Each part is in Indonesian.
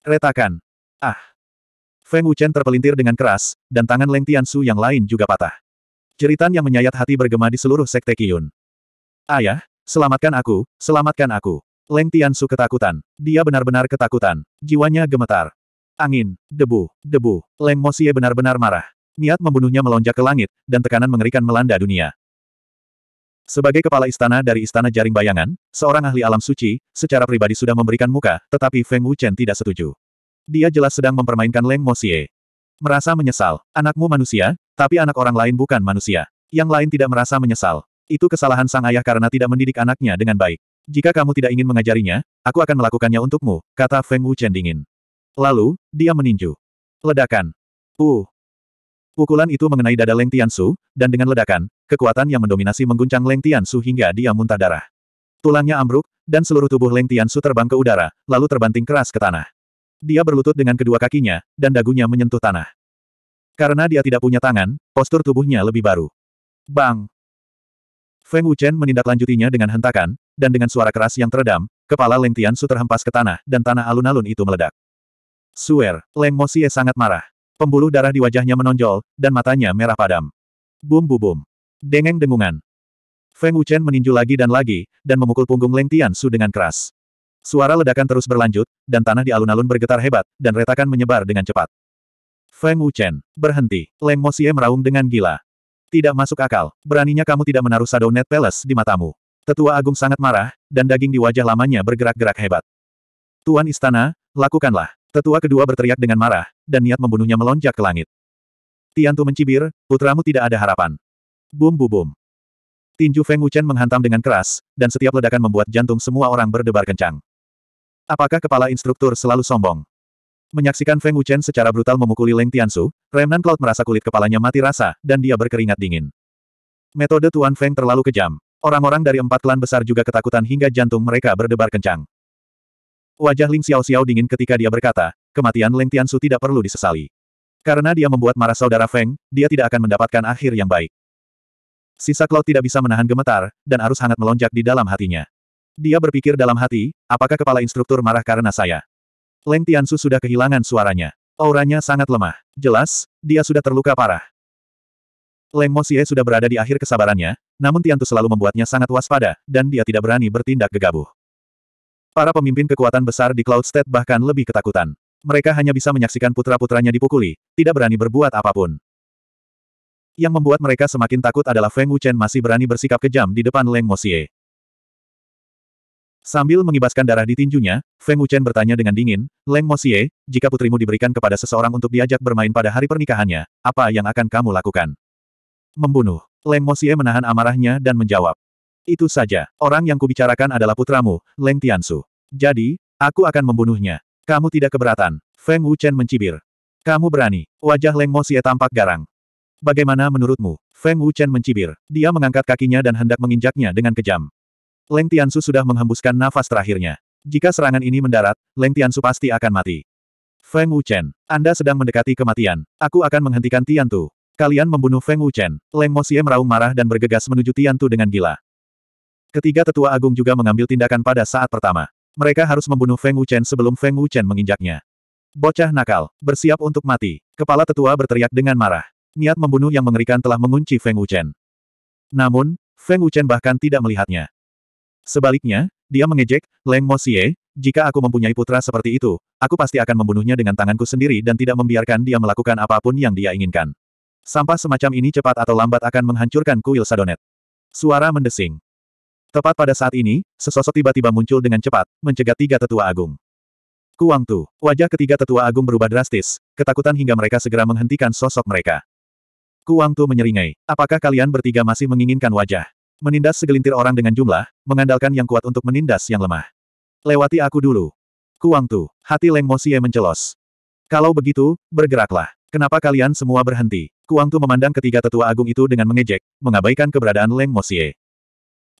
Retakan. Ah! Feng Wuchen terpelintir dengan keras, dan tangan Leng Tiansu yang lain juga patah. Jeritan yang menyayat hati bergema di seluruh sekte Qiyun. Ayah, selamatkan aku, selamatkan aku. Leng Tiansu ketakutan. Dia benar-benar ketakutan. Jiwanya gemetar. Angin, debu, debu. Leng Mosie benar-benar marah. Niat membunuhnya melonjak ke langit, dan tekanan mengerikan melanda dunia. Sebagai kepala istana dari Istana Jaring Bayangan, seorang ahli alam suci, secara pribadi sudah memberikan muka, tetapi Feng Wuchen tidak setuju. Dia jelas sedang mempermainkan Leng Moxie. Merasa menyesal, anakmu manusia, tapi anak orang lain bukan manusia. Yang lain tidak merasa menyesal. Itu kesalahan sang ayah karena tidak mendidik anaknya dengan baik. Jika kamu tidak ingin mengajarinya, aku akan melakukannya untukmu, kata Feng Wuchen dingin. Lalu, dia meninju. Ledakan. Uh, Pukulan itu mengenai dada Leng Su, dan dengan ledakan, kekuatan yang mendominasi mengguncang Leng Su hingga dia muntah darah. Tulangnya ambruk, dan seluruh tubuh Leng Su terbang ke udara, lalu terbanting keras ke tanah. Dia berlutut dengan kedua kakinya, dan dagunya menyentuh tanah. Karena dia tidak punya tangan, postur tubuhnya lebih baru. Bang! Feng Wuchen menindaklanjutinya dengan hentakan, dan dengan suara keras yang teredam, kepala Leng Su terhempas ke tanah, dan tanah alun-alun itu meledak. Suer, Leng Mosie sangat marah. Pembuluh darah di wajahnya menonjol, dan matanya merah padam. Bum bum bum. Dengeng dengungan. Feng Wuchen meninju lagi dan lagi, dan memukul punggung Leng Su dengan keras. Suara ledakan terus berlanjut, dan tanah di alun-alun bergetar hebat, dan retakan menyebar dengan cepat. Feng Wuchen, berhenti. Leng Moxie meraung dengan gila. Tidak masuk akal, beraninya kamu tidak menaruh Shadow Net Palace di matamu. Tetua Agung sangat marah, dan daging di wajah lamanya bergerak-gerak hebat. Tuan Istana, lakukanlah. Tetua kedua berteriak dengan marah, dan niat membunuhnya melonjak ke langit. Tiantu mencibir, putramu tidak ada harapan. Bum bum bum. Tinju Feng Wuchen menghantam dengan keras, dan setiap ledakan membuat jantung semua orang berdebar kencang. Apakah kepala instruktur selalu sombong? Menyaksikan Feng Wuchen secara brutal memukuli Leng Tiansu, Remnan Cloud merasa kulit kepalanya mati rasa, dan dia berkeringat dingin. Metode Tuan Feng terlalu kejam. Orang-orang dari empat klan besar juga ketakutan hingga jantung mereka berdebar kencang. Wajah Ling Xiao Xiao dingin ketika dia berkata, kematian Leng Tiansu tidak perlu disesali. Karena dia membuat marah saudara Feng, dia tidak akan mendapatkan akhir yang baik. Sisa Cloud tidak bisa menahan gemetar, dan arus hangat melonjak di dalam hatinya. Dia berpikir dalam hati, apakah kepala instruktur marah karena saya? Leng Tiansu sudah kehilangan suaranya. Auranya sangat lemah. Jelas, dia sudah terluka parah. Leng Mo Xie sudah berada di akhir kesabarannya, namun Tian Tiantu selalu membuatnya sangat waspada, dan dia tidak berani bertindak gegabah. Para pemimpin kekuatan besar di Cloud State bahkan lebih ketakutan. Mereka hanya bisa menyaksikan putra-putranya dipukuli, tidak berani berbuat apapun. Yang membuat mereka semakin takut adalah Feng Wuchen masih berani bersikap kejam di depan Leng Moxie. Sambil mengibaskan darah di tinjunya, Feng Wuchen bertanya dengan dingin, Leng Moxie, jika putrimu diberikan kepada seseorang untuk diajak bermain pada hari pernikahannya, apa yang akan kamu lakukan? Membunuh. Leng Moxie menahan amarahnya dan menjawab, itu saja, orang yang kubicarakan adalah putramu, Leng Tiansu. Jadi, aku akan membunuhnya. Kamu tidak keberatan. Feng Wuchen mencibir. Kamu berani. Wajah Leng Mo Xie tampak garang. Bagaimana menurutmu? Feng Wuchen mencibir. Dia mengangkat kakinya dan hendak menginjaknya dengan kejam. Leng Tiansu sudah menghembuskan nafas terakhirnya. Jika serangan ini mendarat, Leng Tiansu pasti akan mati. Feng Wuchen, Anda sedang mendekati kematian. Aku akan menghentikan Tiantu. Kalian membunuh Feng Wuchen. Leng Moxie meraung marah dan bergegas menuju Tiantu dengan gila. Ketiga tetua agung juga mengambil tindakan pada saat pertama. Mereka harus membunuh Feng Wuchen sebelum Feng Wuchen menginjaknya. Bocah nakal, bersiap untuk mati. Kepala tetua berteriak dengan marah. Niat membunuh yang mengerikan telah mengunci Feng Wuchen. Namun, Feng Wuchen bahkan tidak melihatnya. Sebaliknya, dia mengejek, Leng Mo Xie, jika aku mempunyai putra seperti itu, aku pasti akan membunuhnya dengan tanganku sendiri dan tidak membiarkan dia melakukan apapun yang dia inginkan. Sampah semacam ini cepat atau lambat akan menghancurkan kuil Sadonet. Suara mendesing. Tepat pada saat ini, sesosok tiba-tiba muncul dengan cepat, mencegat tiga tetua agung. Kuang Tu, wajah ketiga tetua agung berubah drastis, ketakutan hingga mereka segera menghentikan sosok mereka. Kuang Tu menyeringai, apakah kalian bertiga masih menginginkan wajah? Menindas segelintir orang dengan jumlah, mengandalkan yang kuat untuk menindas yang lemah. Lewati aku dulu. Kuang Tu, hati Leng Mo Mosie mencelos. Kalau begitu, bergeraklah. Kenapa kalian semua berhenti? Kuang Tu memandang ketiga tetua agung itu dengan mengejek, mengabaikan keberadaan Leng Mo Mosie.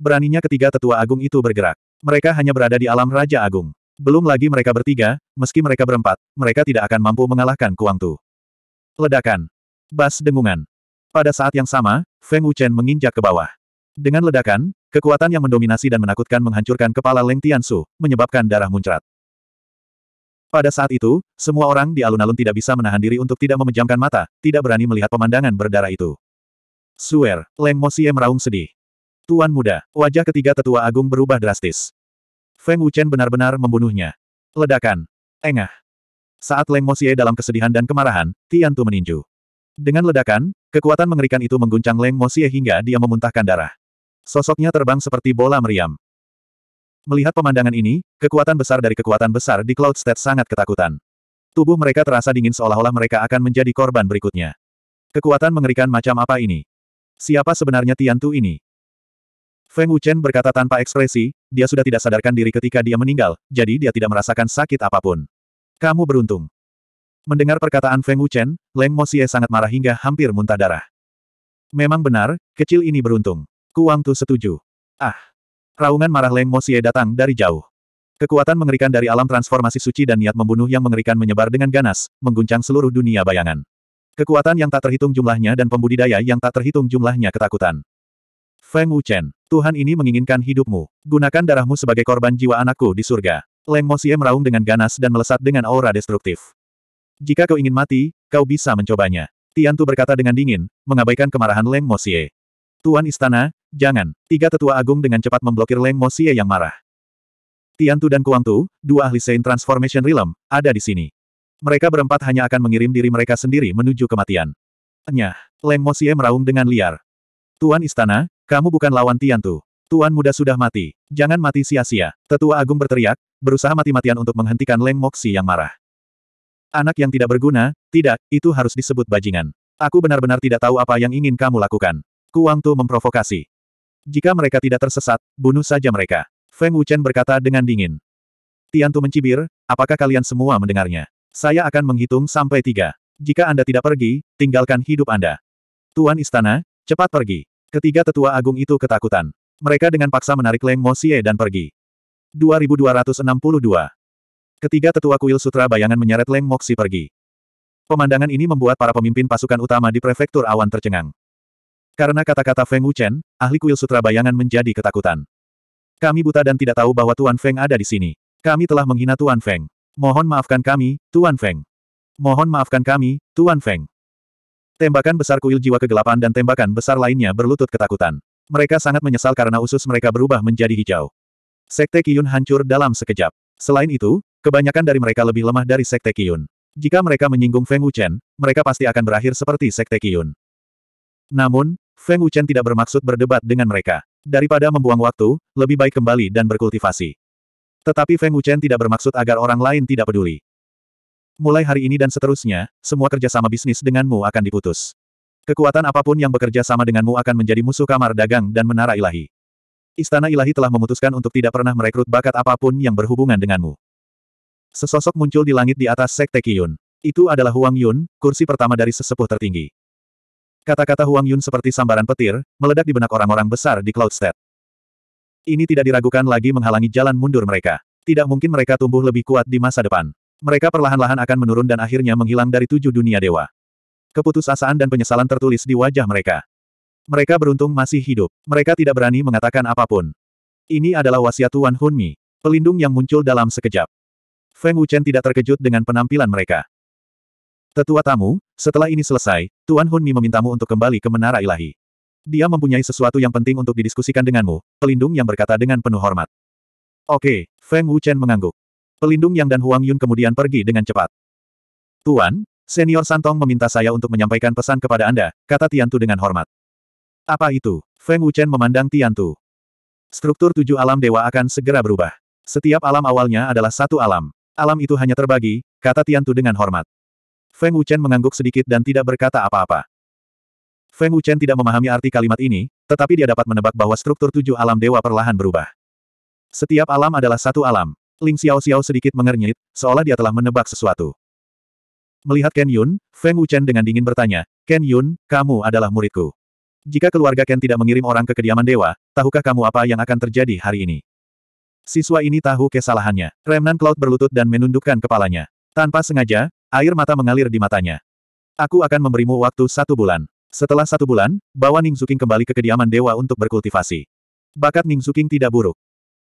Beraninya ketiga tetua agung itu bergerak. Mereka hanya berada di alam Raja Agung. Belum lagi mereka bertiga, meski mereka berempat, mereka tidak akan mampu mengalahkan Kuang Tu. Ledakan. Bas dengungan. Pada saat yang sama, Feng Wuchen menginjak ke bawah. Dengan ledakan, kekuatan yang mendominasi dan menakutkan menghancurkan kepala Leng Tian Su, menyebabkan darah muncrat. Pada saat itu, semua orang di alun-alun tidak bisa menahan diri untuk tidak memejamkan mata, tidak berani melihat pemandangan berdarah itu. Suer, Leng Mosie meraung sedih. Tuan muda, wajah ketiga tetua agung berubah drastis. Feng Wuchen benar-benar membunuhnya. Ledakan. Engah. Saat Leng Moxie dalam kesedihan dan kemarahan, Tian Tu meninju. Dengan ledakan, kekuatan mengerikan itu mengguncang Leng Moxie hingga dia memuntahkan darah. Sosoknya terbang seperti bola meriam. Melihat pemandangan ini, kekuatan besar dari kekuatan besar di Cloud State sangat ketakutan. Tubuh mereka terasa dingin seolah-olah mereka akan menjadi korban berikutnya. Kekuatan mengerikan macam apa ini? Siapa sebenarnya Tian Tu ini? Feng Wuchen berkata tanpa ekspresi, dia sudah tidak sadarkan diri ketika dia meninggal, jadi dia tidak merasakan sakit apapun. Kamu beruntung. Mendengar perkataan Feng Wuchen, Leng Mo Xie sangat marah hingga hampir muntah darah. Memang benar, kecil ini beruntung. Kuang Tu setuju. Ah! Raungan marah Leng Mo Xie datang dari jauh. Kekuatan mengerikan dari alam transformasi suci dan niat membunuh yang mengerikan menyebar dengan ganas, mengguncang seluruh dunia bayangan. Kekuatan yang tak terhitung jumlahnya dan pembudidaya yang tak terhitung jumlahnya ketakutan. Feng Wuchen, Tuhan ini menginginkan hidupmu. Gunakan darahmu sebagai korban jiwa anakku di surga. Leng Moxie meraung dengan ganas dan melesat dengan aura destruktif. Jika kau ingin mati, kau bisa mencobanya. Tian Tu berkata dengan dingin, mengabaikan kemarahan Leng Moxie. Tuan Istana, jangan. Tiga tetua agung dengan cepat memblokir Leng Moxie yang marah. Tian Tu dan Kuang Tu, dua ahli Saint Transformation Realm, ada di sini. Mereka berempat hanya akan mengirim diri mereka sendiri menuju kematian. Enyah. Leng Moxie meraung dengan liar. Tuan Istana, kamu bukan lawan Tiantu. Tuan muda sudah mati. Jangan mati sia-sia. Tetua Agung berteriak, berusaha mati-matian untuk menghentikan Leng Moxi yang marah. Anak yang tidak berguna, tidak, itu harus disebut bajingan. Aku benar-benar tidak tahu apa yang ingin kamu lakukan. Kuang Tu memprovokasi. Jika mereka tidak tersesat, bunuh saja mereka. Feng Wuchen berkata dengan dingin. Tiantu mencibir, apakah kalian semua mendengarnya? Saya akan menghitung sampai tiga. Jika Anda tidak pergi, tinggalkan hidup Anda. Tuan Istana, cepat pergi. Ketiga tetua agung itu ketakutan. Mereka dengan paksa menarik Leng Mo Xie dan pergi. 2262. Ketiga tetua kuil sutra bayangan menyeret Leng Mo Moxi pergi. Pemandangan ini membuat para pemimpin pasukan utama di prefektur awan tercengang. Karena kata-kata Feng Wuchen, ahli kuil sutra bayangan menjadi ketakutan. Kami buta dan tidak tahu bahwa Tuan Feng ada di sini. Kami telah menghina Tuan Feng. Mohon maafkan kami, Tuan Feng. Mohon maafkan kami, Tuan Feng. Tembakan besar kuil jiwa kegelapan dan tembakan besar lainnya berlutut ketakutan. Mereka sangat menyesal karena usus mereka berubah menjadi hijau. Sekte Kiyun hancur dalam sekejap. Selain itu, kebanyakan dari mereka lebih lemah dari Sekte Kiyun. Jika mereka menyinggung Feng Wuchen, mereka pasti akan berakhir seperti Sekte Kiyun. Namun, Feng Wuchen tidak bermaksud berdebat dengan mereka. Daripada membuang waktu, lebih baik kembali dan berkultivasi. Tetapi Feng Wuchen tidak bermaksud agar orang lain tidak peduli. Mulai hari ini dan seterusnya, semua kerjasama bisnis denganmu akan diputus. Kekuatan apapun yang bekerja sama denganmu akan menjadi musuh kamar dagang dan menara ilahi. Istana ilahi telah memutuskan untuk tidak pernah merekrut bakat apapun yang berhubungan denganmu. Sesosok muncul di langit di atas Sekte Kyun. Itu adalah Huang Yun, kursi pertama dari sesepuh tertinggi. Kata-kata Huang Yun seperti sambaran petir, meledak di benak orang-orang besar di Cloud Cloudstead. Ini tidak diragukan lagi menghalangi jalan mundur mereka. Tidak mungkin mereka tumbuh lebih kuat di masa depan. Mereka perlahan-lahan akan menurun dan akhirnya menghilang dari tujuh dunia dewa. Keputusasaan dan penyesalan tertulis di wajah mereka. Mereka beruntung masih hidup. Mereka tidak berani mengatakan apapun. Ini adalah wasiat Tuan Hunmi, pelindung yang muncul dalam sekejap. Feng Wuchen tidak terkejut dengan penampilan mereka. Tetua tamu, setelah ini selesai, Tuan Hunmi memintamu untuk kembali ke Menara Ilahi. Dia mempunyai sesuatu yang penting untuk didiskusikan denganmu, pelindung yang berkata dengan penuh hormat. Oke, Feng Wuchen mengangguk. Pelindung Yang dan Huang Yun kemudian pergi dengan cepat. Tuan, senior Santong meminta saya untuk menyampaikan pesan kepada Anda, kata Tian Tu dengan hormat. Apa itu? Feng Wuchen memandang Tian Tu. Struktur tujuh alam dewa akan segera berubah. Setiap alam awalnya adalah satu alam. Alam itu hanya terbagi, kata Tian Tu dengan hormat. Feng Wuchen mengangguk sedikit dan tidak berkata apa-apa. Feng Wuchen tidak memahami arti kalimat ini, tetapi dia dapat menebak bahwa struktur tujuh alam dewa perlahan berubah. Setiap alam adalah satu alam. Ling Xiao Xiao sedikit mengernyit, seolah dia telah menebak sesuatu. Melihat Ken Yun, Feng Wuchen dengan dingin bertanya, Ken Yun, kamu adalah muridku. Jika keluarga Ken tidak mengirim orang ke kediaman dewa, tahukah kamu apa yang akan terjadi hari ini? Siswa ini tahu kesalahannya. Remnan Cloud berlutut dan menundukkan kepalanya. Tanpa sengaja, air mata mengalir di matanya. Aku akan memberimu waktu satu bulan. Setelah satu bulan, bawa Ning Suking kembali ke kediaman dewa untuk berkultivasi. Bakat Ning Suking tidak buruk.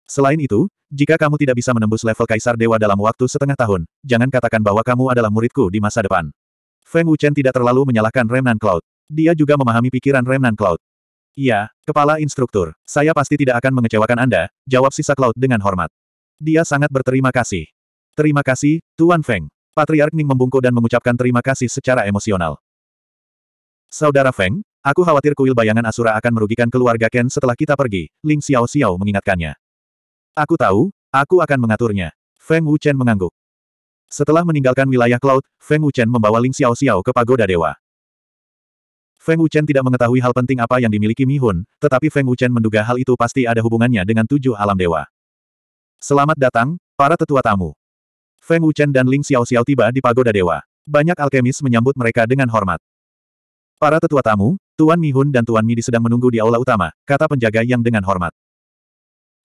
Selain itu, jika kamu tidak bisa menembus level Kaisar Dewa dalam waktu setengah tahun, jangan katakan bahwa kamu adalah muridku di masa depan. Feng Wuchen tidak terlalu menyalahkan Remnant Cloud. Dia juga memahami pikiran Remnant Cloud. Iya, kepala instruktur, saya pasti tidak akan mengecewakan Anda, jawab sisa Cloud dengan hormat. Dia sangat berterima kasih. Terima kasih, Tuan Feng. Patriark Ning membungkuk dan mengucapkan terima kasih secara emosional. Saudara Feng, aku khawatir kuil bayangan Asura akan merugikan keluarga Ken setelah kita pergi, Ling Xiao Xiao mengingatkannya. Aku tahu, aku akan mengaturnya. Feng Wuchen mengangguk. Setelah meninggalkan wilayah Cloud, Feng Wuchen membawa Ling Xiao Xiao ke pagoda dewa. Feng Wuchen tidak mengetahui hal penting apa yang dimiliki Mi Hun, tetapi Feng Wuchen menduga hal itu pasti ada hubungannya dengan tujuh alam dewa. Selamat datang, para tetua tamu. Feng Wuchen dan Ling Xiao Xiao tiba di pagoda dewa. Banyak alkemis menyambut mereka dengan hormat. Para tetua tamu, Tuan Mi Hun dan Tuan Midi sedang menunggu di aula utama, kata penjaga yang dengan hormat.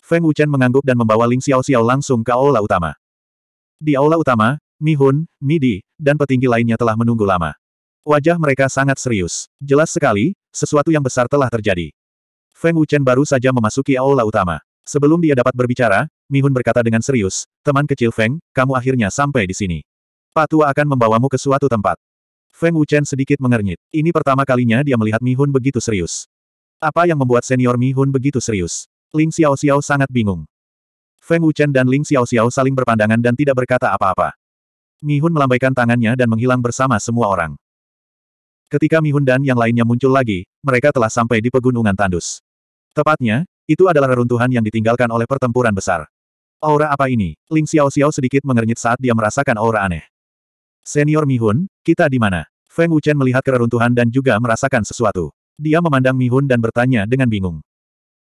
Feng Wuchen mengangguk dan membawa Ling Xiao Xiao langsung ke aula utama. Di aula utama, Mi Hun, Mi Di, dan petinggi lainnya telah menunggu lama. Wajah mereka sangat serius. Jelas sekali, sesuatu yang besar telah terjadi. Feng Wuchen baru saja memasuki aula utama. Sebelum dia dapat berbicara, Mi Hun berkata dengan serius, teman kecil Feng, kamu akhirnya sampai di sini. Pak tua akan membawamu ke suatu tempat. Feng Wuchen sedikit mengernyit. Ini pertama kalinya dia melihat Mi Hun begitu serius. Apa yang membuat senior Mi Hun begitu serius? Ling Xiao Xiao sangat bingung. Feng Wuchen dan Ling Xiao Xiao saling berpandangan dan tidak berkata apa-apa. Mi Hun melambaikan tangannya dan menghilang bersama semua orang. Ketika Mi Hun dan yang lainnya muncul lagi, mereka telah sampai di pegunungan tandus. Tepatnya, itu adalah reruntuhan yang ditinggalkan oleh pertempuran besar. Aura apa ini? Ling Xiao Xiao sedikit mengernyit saat dia merasakan aura aneh. Senior Mi Hun, kita di mana? Feng Wuchen melihat keruntuhan dan juga merasakan sesuatu. Dia memandang Mi Hun dan bertanya dengan bingung.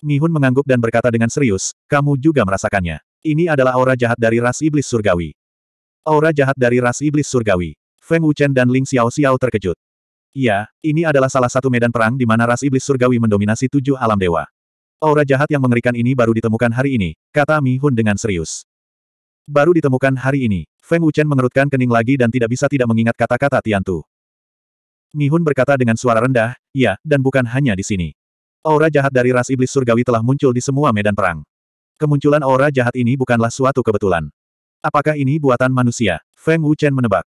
Mihun mengangguk dan berkata dengan serius, kamu juga merasakannya. Ini adalah aura jahat dari ras iblis surgawi. Aura jahat dari ras iblis surgawi. Feng Wuchen dan Ling Xiao Xiao terkejut. "Ya, ini adalah salah satu medan perang di mana ras iblis surgawi mendominasi tujuh alam dewa. Aura jahat yang mengerikan ini baru ditemukan hari ini, kata Mi Hun dengan serius. Baru ditemukan hari ini, Feng Wuchen mengerutkan kening lagi dan tidak bisa tidak mengingat kata-kata Tiantu. Mi Hun berkata dengan suara rendah, ya, dan bukan hanya di sini. Aura jahat dari ras iblis surgawi telah muncul di semua medan perang. Kemunculan aura jahat ini bukanlah suatu kebetulan. Apakah ini buatan manusia? Feng Wuchen menebak.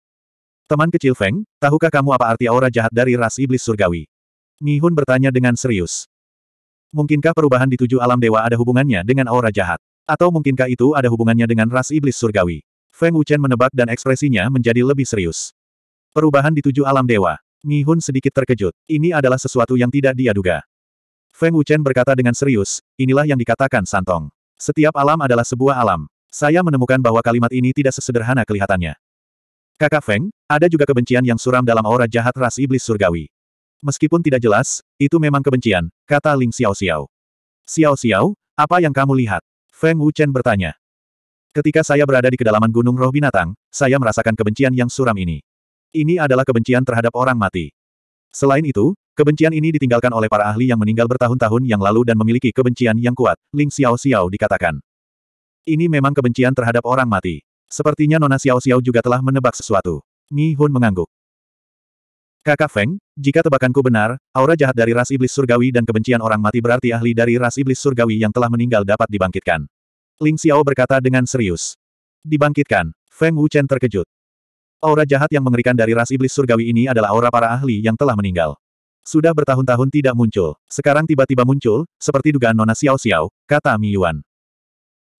Teman kecil Feng, tahukah kamu apa arti aura jahat dari ras iblis surgawi? Mi Hun bertanya dengan serius. Mungkinkah perubahan di tujuh alam dewa ada hubungannya dengan aura jahat? Atau mungkinkah itu ada hubungannya dengan ras iblis surgawi? Feng Wuchen menebak dan ekspresinya menjadi lebih serius. Perubahan di tujuh alam dewa. Mi Hun sedikit terkejut. Ini adalah sesuatu yang tidak dia duga. Feng Wuchen berkata dengan serius, inilah yang dikatakan Santong. Setiap alam adalah sebuah alam. Saya menemukan bahwa kalimat ini tidak sesederhana kelihatannya. Kakak Feng, ada juga kebencian yang suram dalam aura jahat ras iblis surgawi. Meskipun tidak jelas, itu memang kebencian, kata Ling Xiao Xiao. Xiao Xiao, apa yang kamu lihat? Feng Wuchen bertanya. Ketika saya berada di kedalaman Gunung Roh Binatang, saya merasakan kebencian yang suram ini. Ini adalah kebencian terhadap orang mati. Selain itu, Kebencian ini ditinggalkan oleh para ahli yang meninggal bertahun-tahun yang lalu dan memiliki kebencian yang kuat, Ling Xiao Xiao dikatakan. Ini memang kebencian terhadap orang mati. Sepertinya Nona Xiao Xiao juga telah menebak sesuatu. Mi Hun mengangguk. Kakak Feng, jika tebakanku benar, aura jahat dari ras iblis surgawi dan kebencian orang mati berarti ahli dari ras iblis surgawi yang telah meninggal dapat dibangkitkan. Ling Xiao berkata dengan serius. Dibangkitkan, Feng Wuchen terkejut. Aura jahat yang mengerikan dari ras iblis surgawi ini adalah aura para ahli yang telah meninggal. Sudah bertahun-tahun tidak muncul, sekarang tiba-tiba muncul, seperti dugaan Nona Xiao Xiao, kata Mi Yuan.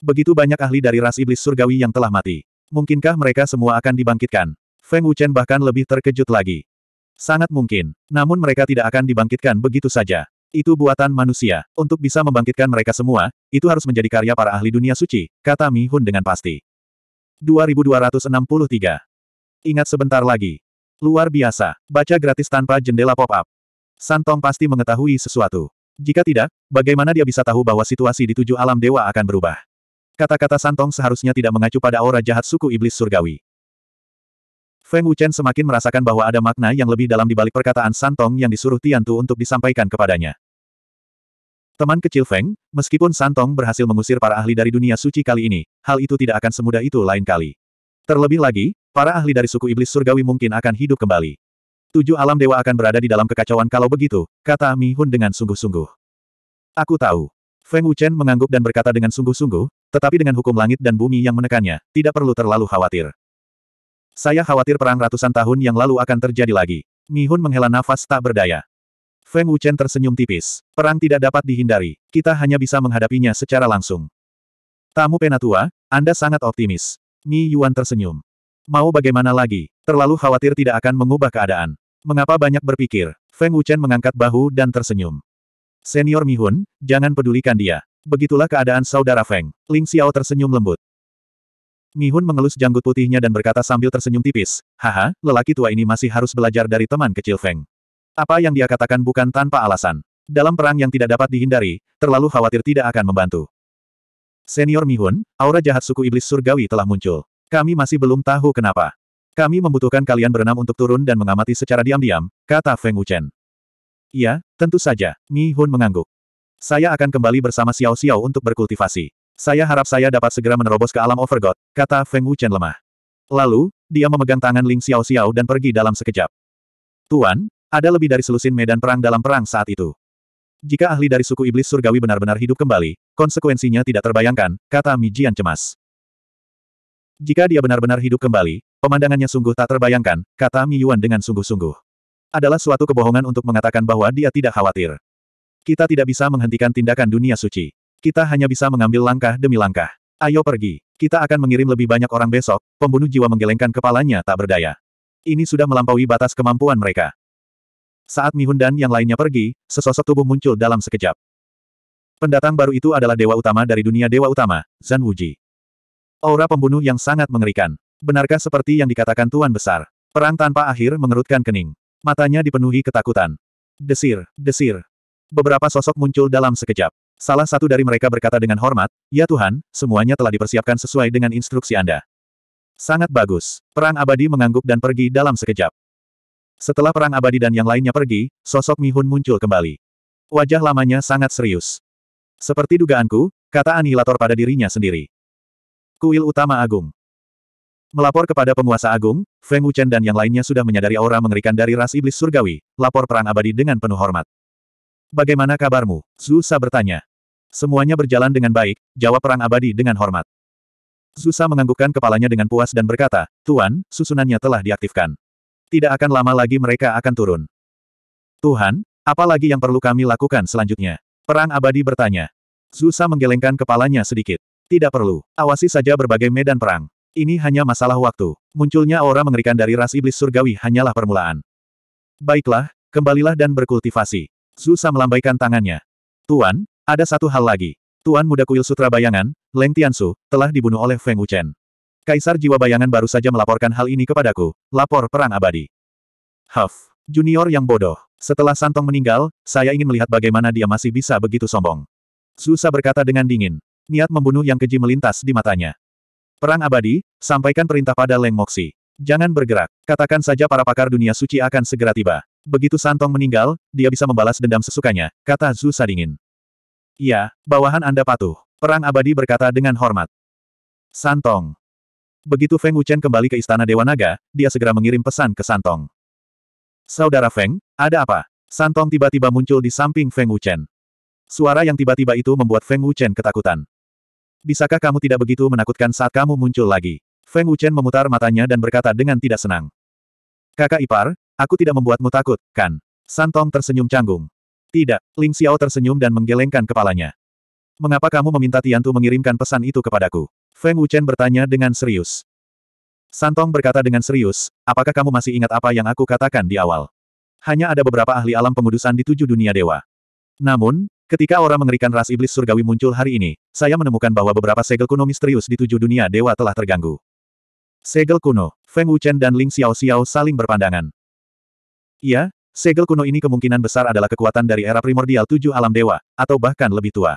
Begitu banyak ahli dari ras iblis surgawi yang telah mati. Mungkinkah mereka semua akan dibangkitkan? Feng Wuchen bahkan lebih terkejut lagi. Sangat mungkin. Namun mereka tidak akan dibangkitkan begitu saja. Itu buatan manusia. Untuk bisa membangkitkan mereka semua, itu harus menjadi karya para ahli dunia suci, kata Mi Hun dengan pasti. 2263. Ingat sebentar lagi. Luar biasa. Baca gratis tanpa jendela pop-up. Santong pasti mengetahui sesuatu. Jika tidak, bagaimana dia bisa tahu bahwa situasi di tujuh alam dewa akan berubah? Kata-kata Santong seharusnya tidak mengacu pada aura jahat suku iblis surgawi. Feng Wuchen semakin merasakan bahwa ada makna yang lebih dalam dibalik perkataan Santong yang disuruh Tiantu untuk disampaikan kepadanya. Teman kecil Feng, meskipun Santong berhasil mengusir para ahli dari dunia suci kali ini, hal itu tidak akan semudah itu lain kali. Terlebih lagi, para ahli dari suku iblis surgawi mungkin akan hidup kembali. Tujuh alam dewa akan berada di dalam kekacauan kalau begitu, kata Mi Hun dengan sungguh-sungguh. Aku tahu. Feng Wuchen mengangguk dan berkata dengan sungguh-sungguh, tetapi dengan hukum langit dan bumi yang menekannya, tidak perlu terlalu khawatir. Saya khawatir perang ratusan tahun yang lalu akan terjadi lagi. Mi Hun menghela nafas tak berdaya. Feng Wuchen tersenyum tipis. Perang tidak dapat dihindari. Kita hanya bisa menghadapinya secara langsung. Tamu penatua, Anda sangat optimis. Mi Yuan tersenyum. Mau bagaimana lagi? Terlalu khawatir tidak akan mengubah keadaan. Mengapa banyak berpikir? Feng Wuchen mengangkat bahu dan tersenyum. Senior Mi Mihun, jangan pedulikan dia. Begitulah keadaan saudara Feng. Ling Xiao tersenyum lembut. Mi Mihun mengelus janggut putihnya dan berkata sambil tersenyum tipis, Haha, lelaki tua ini masih harus belajar dari teman kecil Feng. Apa yang dia katakan bukan tanpa alasan. Dalam perang yang tidak dapat dihindari, terlalu khawatir tidak akan membantu. Senior Mi Mihun, aura jahat suku iblis surgawi telah muncul. Kami masih belum tahu kenapa. Kami membutuhkan kalian berenam untuk turun dan mengamati secara diam-diam, kata Feng Wuchen. Iya, tentu saja, Mi Hun mengangguk. Saya akan kembali bersama Xiao Xiao untuk berkultivasi. Saya harap saya dapat segera menerobos ke alam Overgod, kata Feng Wuchen lemah. Lalu, dia memegang tangan Ling Xiao Xiao dan pergi dalam sekejap. Tuan, ada lebih dari selusin medan perang dalam perang saat itu. Jika ahli dari suku iblis surgawi benar-benar hidup kembali, konsekuensinya tidak terbayangkan, kata Mijian cemas. Jika dia benar-benar hidup kembali, Pemandangannya sungguh tak terbayangkan, kata Mi Yuan dengan sungguh-sungguh. Adalah suatu kebohongan untuk mengatakan bahwa dia tidak khawatir. Kita tidak bisa menghentikan tindakan dunia suci. Kita hanya bisa mengambil langkah demi langkah. Ayo pergi. Kita akan mengirim lebih banyak orang besok, pembunuh jiwa menggelengkan kepalanya tak berdaya. Ini sudah melampaui batas kemampuan mereka. Saat Mihun dan yang lainnya pergi, sesosok tubuh muncul dalam sekejap. Pendatang baru itu adalah dewa utama dari dunia dewa utama, Zan Wuji. Aura pembunuh yang sangat mengerikan. Benarkah seperti yang dikatakan Tuan Besar? Perang tanpa akhir mengerutkan kening. Matanya dipenuhi ketakutan. Desir, desir. Beberapa sosok muncul dalam sekejap. Salah satu dari mereka berkata dengan hormat, Ya Tuhan, semuanya telah dipersiapkan sesuai dengan instruksi Anda. Sangat bagus. Perang abadi mengangguk dan pergi dalam sekejap. Setelah perang abadi dan yang lainnya pergi, sosok Mihun muncul kembali. Wajah lamanya sangat serius. Seperti dugaanku, kata anihilator pada dirinya sendiri. Kuil utama agung. Melapor kepada penguasa agung, Feng Wuchen dan yang lainnya sudah menyadari aura mengerikan dari ras iblis surgawi, lapor perang abadi dengan penuh hormat. Bagaimana kabarmu? Zusa bertanya. Semuanya berjalan dengan baik, jawab perang abadi dengan hormat. Zusa menganggukkan kepalanya dengan puas dan berkata, Tuan, susunannya telah diaktifkan. Tidak akan lama lagi mereka akan turun. Tuhan, apa lagi yang perlu kami lakukan selanjutnya? Perang abadi bertanya. Zusa menggelengkan kepalanya sedikit. Tidak perlu, awasi saja berbagai medan perang. Ini hanya masalah waktu. Munculnya aura mengerikan dari ras iblis surgawi hanyalah permulaan. Baiklah, kembalilah dan berkultivasi. Zusa melambaikan tangannya. Tuan, ada satu hal lagi. Tuan muda kuil sutra bayangan, Leng Tiansu, telah dibunuh oleh Feng Wuchen. Kaisar jiwa bayangan baru saja melaporkan hal ini kepadaku, lapor perang abadi. Huff, junior yang bodoh. Setelah Santong meninggal, saya ingin melihat bagaimana dia masih bisa begitu sombong. Zusa berkata dengan dingin. Niat membunuh yang keji melintas di matanya. Perang abadi, sampaikan perintah pada Leng Moxi. Jangan bergerak. Katakan saja para pakar dunia suci akan segera tiba. Begitu Santong meninggal, dia bisa membalas dendam sesukanya, kata Zhu Sadingin. Ya, bawahan Anda patuh. Perang abadi berkata dengan hormat. Santong. Begitu Feng Wuchen kembali ke Istana Dewa Naga, dia segera mengirim pesan ke Santong. Saudara Feng, ada apa? Santong tiba-tiba muncul di samping Feng Wuchen. Suara yang tiba-tiba itu membuat Feng Wuchen ketakutan. Bisakah kamu tidak begitu menakutkan saat kamu muncul lagi? Feng Wuchen memutar matanya dan berkata dengan tidak senang. Kakak ipar, aku tidak membuatmu takut, kan? Santong tersenyum canggung. Tidak, Ling Xiao tersenyum dan menggelengkan kepalanya. Mengapa kamu meminta Tiantu mengirimkan pesan itu kepadaku? Feng Wuchen bertanya dengan serius. Santong berkata dengan serius, apakah kamu masih ingat apa yang aku katakan di awal? Hanya ada beberapa ahli alam pengudusan di tujuh dunia dewa. Namun, Ketika aura mengerikan ras iblis surgawi muncul hari ini, saya menemukan bahwa beberapa segel kuno misterius di tujuh dunia dewa telah terganggu. Segel kuno, Feng Wuchen dan Ling Xiao Xiao saling berpandangan. Iya, segel kuno ini kemungkinan besar adalah kekuatan dari era primordial tujuh alam dewa, atau bahkan lebih tua.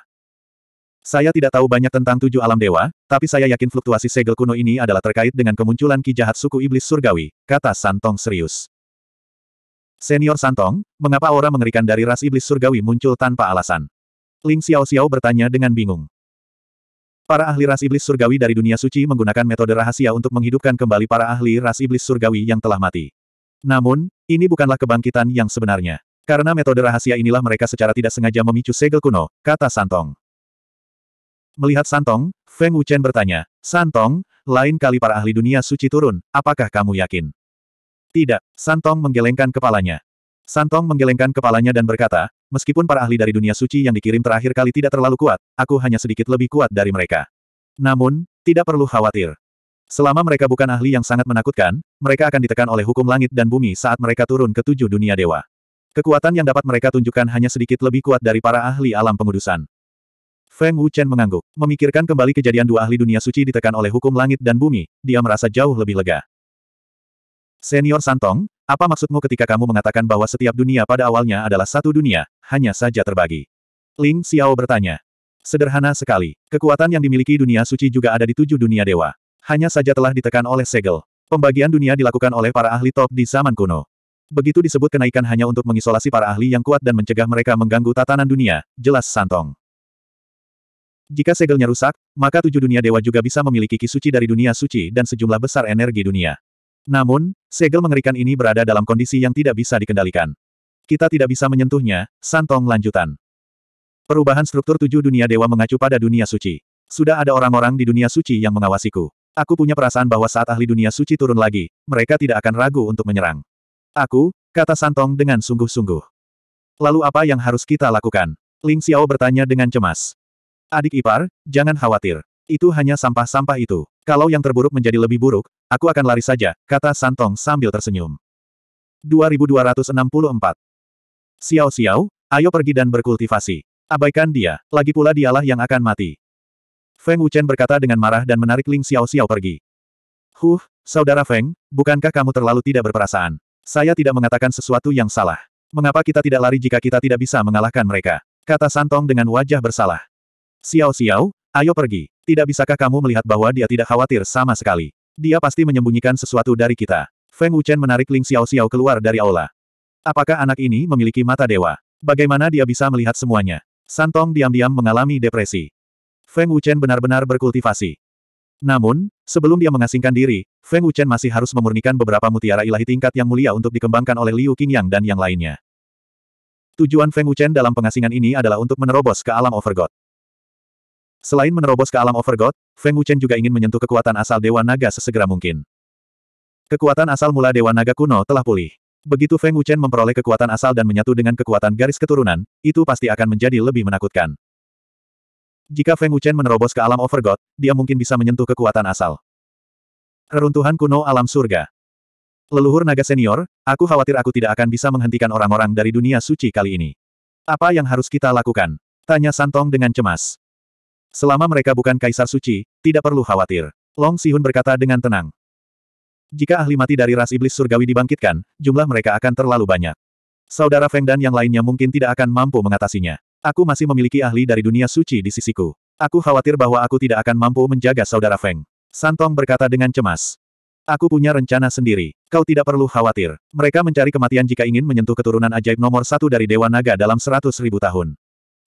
Saya tidak tahu banyak tentang tujuh alam dewa, tapi saya yakin fluktuasi segel kuno ini adalah terkait dengan kemunculan ki jahat suku iblis surgawi, kata Santong serius. Senior Santong, mengapa aura mengerikan dari ras iblis surgawi muncul tanpa alasan? Ling Xiao Xiao bertanya dengan bingung. Para ahli ras iblis surgawi dari dunia suci menggunakan metode rahasia untuk menghidupkan kembali para ahli ras iblis surgawi yang telah mati. Namun, ini bukanlah kebangkitan yang sebenarnya. Karena metode rahasia inilah mereka secara tidak sengaja memicu segel kuno, kata Santong. Melihat Santong, Feng Wuchen bertanya, Santong, lain kali para ahli dunia suci turun, apakah kamu yakin? Tidak, Santong menggelengkan kepalanya. Santong menggelengkan kepalanya dan berkata, meskipun para ahli dari dunia suci yang dikirim terakhir kali tidak terlalu kuat, aku hanya sedikit lebih kuat dari mereka. Namun, tidak perlu khawatir. Selama mereka bukan ahli yang sangat menakutkan, mereka akan ditekan oleh hukum langit dan bumi saat mereka turun ke tujuh dunia dewa. Kekuatan yang dapat mereka tunjukkan hanya sedikit lebih kuat dari para ahli alam pengudusan. Feng Wuchen mengangguk, memikirkan kembali kejadian dua ahli dunia suci ditekan oleh hukum langit dan bumi, dia merasa jauh lebih lega. Senior Santong, apa maksudmu ketika kamu mengatakan bahwa setiap dunia pada awalnya adalah satu dunia, hanya saja terbagi? Ling Xiao bertanya. Sederhana sekali. Kekuatan yang dimiliki dunia suci juga ada di tujuh dunia dewa. Hanya saja telah ditekan oleh segel. Pembagian dunia dilakukan oleh para ahli top di zaman kuno. Begitu disebut kenaikan hanya untuk mengisolasi para ahli yang kuat dan mencegah mereka mengganggu tatanan dunia, jelas Santong. Jika segelnya rusak, maka tujuh dunia dewa juga bisa memiliki kisuci dari dunia suci dan sejumlah besar energi dunia. Namun, segel mengerikan ini berada dalam kondisi yang tidak bisa dikendalikan. Kita tidak bisa menyentuhnya, santong lanjutan. Perubahan struktur tujuh dunia dewa mengacu pada dunia suci. Sudah ada orang-orang di dunia suci yang mengawasiku. Aku punya perasaan bahwa saat ahli dunia suci turun lagi, mereka tidak akan ragu untuk menyerang. Aku, kata Santong dengan sungguh-sungguh. Lalu apa yang harus kita lakukan? Ling Xiao bertanya dengan cemas. Adik ipar, jangan khawatir. Itu hanya sampah-sampah itu. Kalau yang terburuk menjadi lebih buruk, aku akan lari saja, kata Santong sambil tersenyum. 2264. Xiao Xiao, ayo pergi dan berkultivasi. Abaikan dia, lagi pula dialah yang akan mati. Feng Wuchen berkata dengan marah dan menarik Ling Xiao Xiao pergi. Huh, saudara Feng, bukankah kamu terlalu tidak berperasaan? Saya tidak mengatakan sesuatu yang salah. Mengapa kita tidak lari jika kita tidak bisa mengalahkan mereka? Kata Santong dengan wajah bersalah. Xiao Xiao, Ayo pergi. Tidak bisakah kamu melihat bahwa dia tidak khawatir sama sekali? Dia pasti menyembunyikan sesuatu dari kita. Feng Wuchen menarik Ling Xiao Xiao keluar dari aula. Apakah anak ini memiliki mata dewa? Bagaimana dia bisa melihat semuanya? Santong diam-diam mengalami depresi. Feng Wuchen benar-benar berkultivasi. Namun, sebelum dia mengasingkan diri, Feng Wuchen masih harus memurnikan beberapa mutiara ilahi tingkat yang mulia untuk dikembangkan oleh Liu Qingyang dan yang lainnya. Tujuan Feng Wuchen dalam pengasingan ini adalah untuk menerobos ke alam Overgod. Selain menerobos ke alam Overgod, Feng Wuchen juga ingin menyentuh kekuatan asal Dewa Naga sesegera mungkin. Kekuatan asal mula Dewa Naga kuno telah pulih. Begitu Feng Wuchen memperoleh kekuatan asal dan menyatu dengan kekuatan garis keturunan, itu pasti akan menjadi lebih menakutkan. Jika Feng Wuchen menerobos ke alam Overgod, dia mungkin bisa menyentuh kekuatan asal. Reruntuhan kuno alam surga. Leluhur naga senior, aku khawatir aku tidak akan bisa menghentikan orang-orang dari dunia suci kali ini. Apa yang harus kita lakukan? Tanya Santong dengan cemas. Selama mereka bukan kaisar suci, tidak perlu khawatir. Long Sihun berkata dengan tenang. Jika ahli mati dari ras iblis surgawi dibangkitkan, jumlah mereka akan terlalu banyak. Saudara Feng dan yang lainnya mungkin tidak akan mampu mengatasinya. Aku masih memiliki ahli dari dunia suci di sisiku. Aku khawatir bahwa aku tidak akan mampu menjaga saudara Feng. Santong berkata dengan cemas. Aku punya rencana sendiri. Kau tidak perlu khawatir. Mereka mencari kematian jika ingin menyentuh keturunan ajaib nomor satu dari Dewa Naga dalam seratus ribu tahun.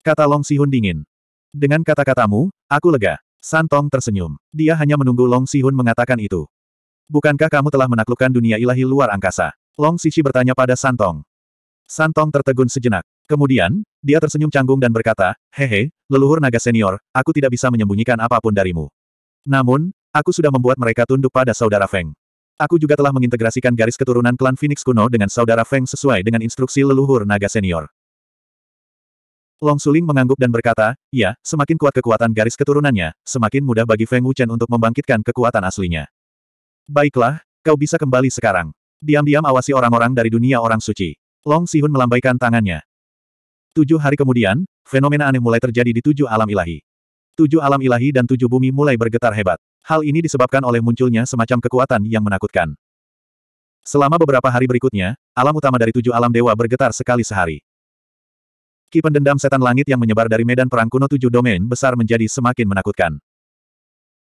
Kata Long Sihun dingin. Dengan kata-katamu, aku lega. Santong tersenyum. Dia hanya menunggu Long Sihun mengatakan itu. Bukankah kamu telah menaklukkan dunia ilahi luar angkasa? Long Sishi bertanya pada Santong. Santong tertegun sejenak. Kemudian, dia tersenyum canggung dan berkata, Hehe, leluhur naga senior, aku tidak bisa menyembunyikan apapun darimu. Namun, aku sudah membuat mereka tunduk pada saudara Feng. Aku juga telah mengintegrasikan garis keturunan klan Phoenix kuno dengan saudara Feng sesuai dengan instruksi leluhur naga senior. Long Suling mengangguk dan berkata, ya, semakin kuat kekuatan garis keturunannya, semakin mudah bagi Feng Wuchen untuk membangkitkan kekuatan aslinya. Baiklah, kau bisa kembali sekarang. Diam-diam awasi orang-orang dari dunia orang suci. Long Sihun melambaikan tangannya. Tujuh hari kemudian, fenomena aneh mulai terjadi di tujuh alam ilahi. Tujuh alam ilahi dan tujuh bumi mulai bergetar hebat. Hal ini disebabkan oleh munculnya semacam kekuatan yang menakutkan. Selama beberapa hari berikutnya, alam utama dari tujuh alam dewa bergetar sekali sehari. Ki pendendam setan langit yang menyebar dari medan perang kuno tujuh domain besar menjadi semakin menakutkan.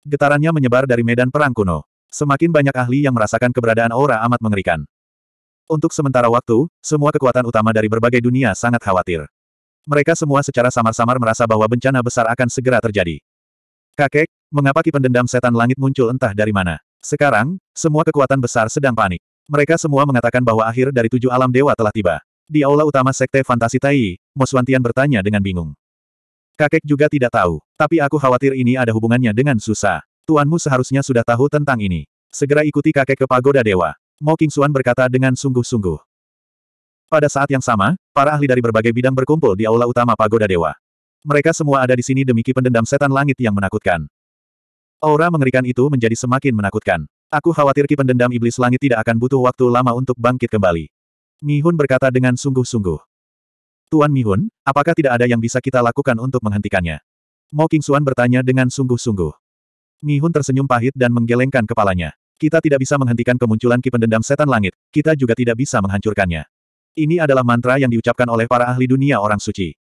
Getarannya menyebar dari medan perang kuno. Semakin banyak ahli yang merasakan keberadaan aura amat mengerikan. Untuk sementara waktu, semua kekuatan utama dari berbagai dunia sangat khawatir. Mereka semua secara samar-samar merasa bahwa bencana besar akan segera terjadi. Kakek, mengapa ki pendendam setan langit muncul entah dari mana? Sekarang, semua kekuatan besar sedang panik. Mereka semua mengatakan bahwa akhir dari tujuh alam dewa telah tiba. Di aula utama Sekte Fantasi Tai, Moswantian bertanya dengan bingung. Kakek juga tidak tahu, tapi aku khawatir ini ada hubungannya dengan Susa. Tuanmu seharusnya sudah tahu tentang ini. Segera ikuti kakek ke pagoda dewa. Mo King Suan berkata dengan sungguh-sungguh. Pada saat yang sama, para ahli dari berbagai bidang berkumpul di aula utama pagoda dewa. Mereka semua ada di sini demi pendendam setan langit yang menakutkan. Aura mengerikan itu menjadi semakin menakutkan. Aku khawatir Ki pendendam iblis langit tidak akan butuh waktu lama untuk bangkit kembali. Mihun berkata dengan sungguh-sungguh. Tuan Mihun, apakah tidak ada yang bisa kita lakukan untuk menghentikannya? Mo King Suan bertanya dengan sungguh-sungguh. Mihun tersenyum pahit dan menggelengkan kepalanya. Kita tidak bisa menghentikan kemunculan ki pendendam setan langit, kita juga tidak bisa menghancurkannya. Ini adalah mantra yang diucapkan oleh para ahli dunia orang suci.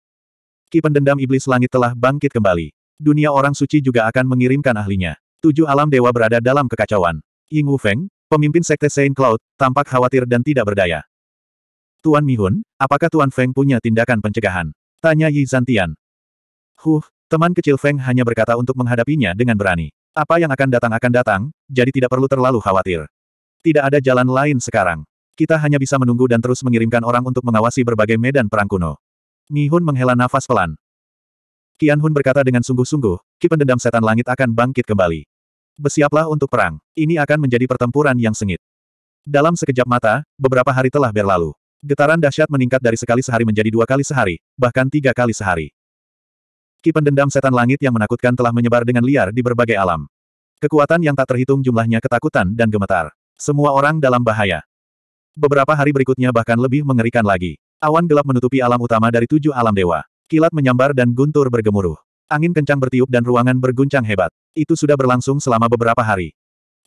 Ki pendendam iblis langit telah bangkit kembali. Dunia orang suci juga akan mengirimkan ahlinya. Tujuh alam dewa berada dalam kekacauan. Ying Wu Feng, pemimpin sekte Saint Cloud, tampak khawatir dan tidak berdaya. Tuan Mihun, apakah Tuan Feng punya tindakan pencegahan? Tanya Yi Zantian. Huh, teman kecil Feng hanya berkata untuk menghadapinya dengan berani. Apa yang akan datang akan datang, jadi tidak perlu terlalu khawatir. Tidak ada jalan lain sekarang. Kita hanya bisa menunggu dan terus mengirimkan orang untuk mengawasi berbagai medan perang kuno. Mi Mihun menghela nafas pelan. Qian Hun berkata dengan sungguh-sungguh, ki pendendam setan langit akan bangkit kembali. Bersiaplah untuk perang, ini akan menjadi pertempuran yang sengit. Dalam sekejap mata, beberapa hari telah berlalu. Getaran dahsyat meningkat dari sekali sehari menjadi dua kali sehari, bahkan tiga kali sehari. Ki pendendam setan langit yang menakutkan telah menyebar dengan liar di berbagai alam. Kekuatan yang tak terhitung jumlahnya ketakutan dan gemetar. Semua orang dalam bahaya. Beberapa hari berikutnya bahkan lebih mengerikan lagi. Awan gelap menutupi alam utama dari tujuh alam dewa. Kilat menyambar dan guntur bergemuruh. Angin kencang bertiup dan ruangan berguncang hebat. Itu sudah berlangsung selama beberapa hari.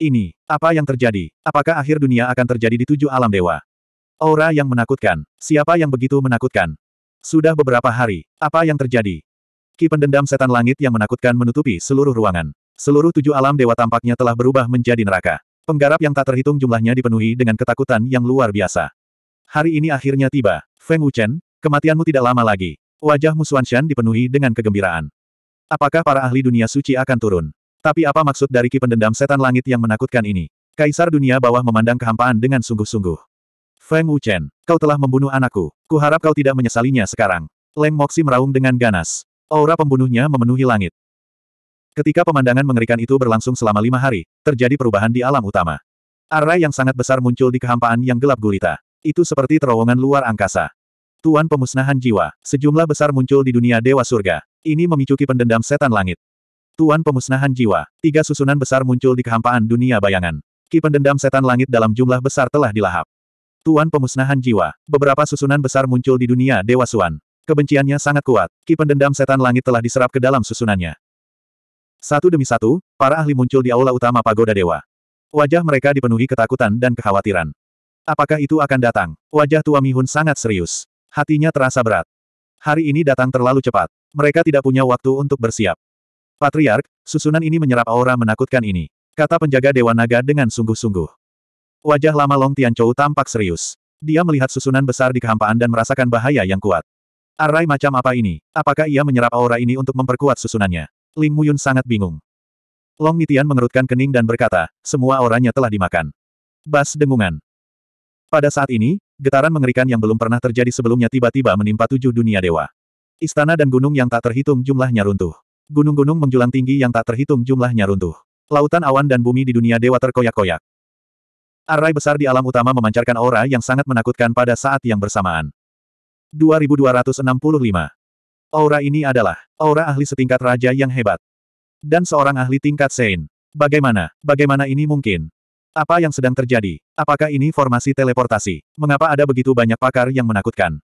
Ini, apa yang terjadi? Apakah akhir dunia akan terjadi di tujuh alam dewa? Aura yang menakutkan. Siapa yang begitu menakutkan? Sudah beberapa hari, apa yang terjadi? Ki pendendam setan langit yang menakutkan menutupi seluruh ruangan. Seluruh tujuh alam dewa tampaknya telah berubah menjadi neraka. Penggarap yang tak terhitung jumlahnya dipenuhi dengan ketakutan yang luar biasa. Hari ini akhirnya tiba. Feng Wuchen, kematianmu tidak lama lagi. Wajah Musuanshan dipenuhi dengan kegembiraan. Apakah para ahli dunia suci akan turun? Tapi apa maksud dari ki pendendam setan langit yang menakutkan ini? Kaisar dunia bawah memandang kehampaan dengan sungguh-sungguh. Feng Wuchen, kau telah membunuh anakku. Kuharap kau tidak menyesalinya sekarang. Leng Moxi meraung dengan ganas. Aura pembunuhnya memenuhi langit. Ketika pemandangan mengerikan itu berlangsung selama lima hari, terjadi perubahan di alam utama. Arai yang sangat besar muncul di kehampaan yang gelap gulita. Itu seperti terowongan luar angkasa. Tuan pemusnahan jiwa, sejumlah besar muncul di dunia dewa surga. Ini memicu pendendam setan langit. Tuan pemusnahan jiwa, tiga susunan besar muncul di kehampaan dunia bayangan. Ki pendendam setan langit dalam jumlah besar telah dilahap. Tuan pemusnahan jiwa. Beberapa susunan besar muncul di dunia Dewa Suan. Kebenciannya sangat kuat. Ki pendendam setan langit telah diserap ke dalam susunannya. Satu demi satu, para ahli muncul di aula utama pagoda dewa. Wajah mereka dipenuhi ketakutan dan kekhawatiran. Apakah itu akan datang? Wajah tua Mihun sangat serius. Hatinya terasa berat. Hari ini datang terlalu cepat. Mereka tidak punya waktu untuk bersiap. Patriark, susunan ini menyerap aura menakutkan ini. Kata penjaga Dewa Naga dengan sungguh-sungguh. Wajah lama Long Tianchou tampak serius. Dia melihat susunan besar di kehampaan dan merasakan bahaya yang kuat. Arai macam apa ini? Apakah ia menyerap aura ini untuk memperkuat susunannya? Ling Muyun sangat bingung. Long Nitian mengerutkan kening dan berkata, semua auranya telah dimakan. Bas dengungan. Pada saat ini, getaran mengerikan yang belum pernah terjadi sebelumnya tiba-tiba menimpa tujuh dunia dewa. Istana dan gunung yang tak terhitung jumlahnya runtuh. Gunung-gunung menjulang tinggi yang tak terhitung jumlahnya runtuh. Lautan awan dan bumi di dunia dewa terkoyak-koyak. Arai besar di alam utama memancarkan aura yang sangat menakutkan pada saat yang bersamaan. 2265. Aura ini adalah aura ahli setingkat raja yang hebat. Dan seorang ahli tingkat Sein. Bagaimana? Bagaimana ini mungkin? Apa yang sedang terjadi? Apakah ini formasi teleportasi? Mengapa ada begitu banyak pakar yang menakutkan?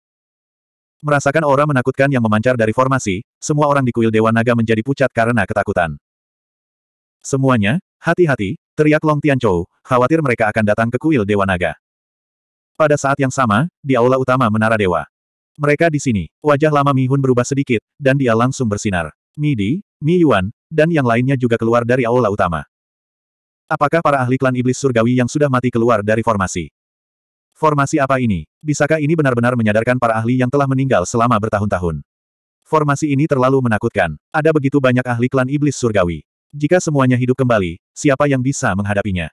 Merasakan aura menakutkan yang memancar dari formasi, semua orang di kuil Dewa Naga menjadi pucat karena ketakutan. Semuanya, hati-hati, Teriak Long Tianchou, khawatir mereka akan datang ke kuil Dewa Naga. Pada saat yang sama, di aula utama Menara Dewa. Mereka di sini, wajah lama Mi Hun berubah sedikit, dan dia langsung bersinar. Mi Di, Mi Yuan, dan yang lainnya juga keluar dari aula utama. Apakah para ahli klan iblis surgawi yang sudah mati keluar dari formasi? Formasi apa ini? Bisakah ini benar-benar menyadarkan para ahli yang telah meninggal selama bertahun-tahun? Formasi ini terlalu menakutkan. Ada begitu banyak ahli klan iblis surgawi. Jika semuanya hidup kembali, siapa yang bisa menghadapinya?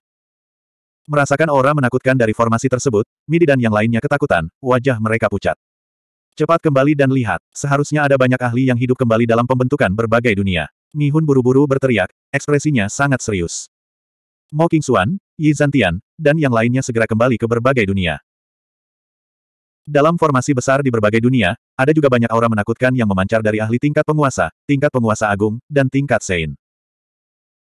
Merasakan aura menakutkan dari formasi tersebut, Midi dan yang lainnya ketakutan, wajah mereka pucat. Cepat kembali dan lihat, seharusnya ada banyak ahli yang hidup kembali dalam pembentukan berbagai dunia. Mihun buru-buru berteriak, ekspresinya sangat serius. Mo Xuan, Yi Zantian, dan yang lainnya segera kembali ke berbagai dunia. Dalam formasi besar di berbagai dunia, ada juga banyak aura menakutkan yang memancar dari ahli tingkat penguasa, tingkat penguasa agung, dan tingkat sein.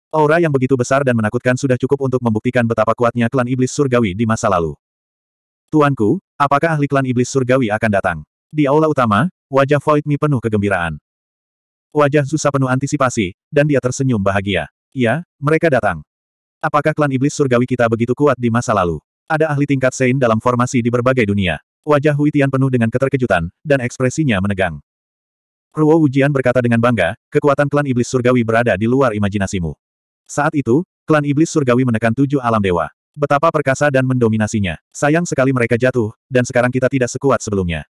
Aura yang begitu besar dan menakutkan sudah cukup untuk membuktikan betapa kuatnya klan iblis surgawi di masa lalu. Tuanku, apakah ahli klan iblis surgawi akan datang? Di aula utama, wajah Voidmi penuh kegembiraan. Wajah Zusa penuh antisipasi, dan dia tersenyum bahagia. Ya, mereka datang. Apakah klan iblis surgawi kita begitu kuat di masa lalu? Ada ahli tingkat Sein dalam formasi di berbagai dunia. Wajah Huitian penuh dengan keterkejutan, dan ekspresinya menegang. Ruo Wujian berkata dengan bangga, kekuatan klan iblis surgawi berada di luar imajinasimu. Saat itu, klan iblis surgawi menekan tujuh alam dewa. Betapa perkasa dan mendominasinya. Sayang sekali mereka jatuh, dan sekarang kita tidak sekuat sebelumnya.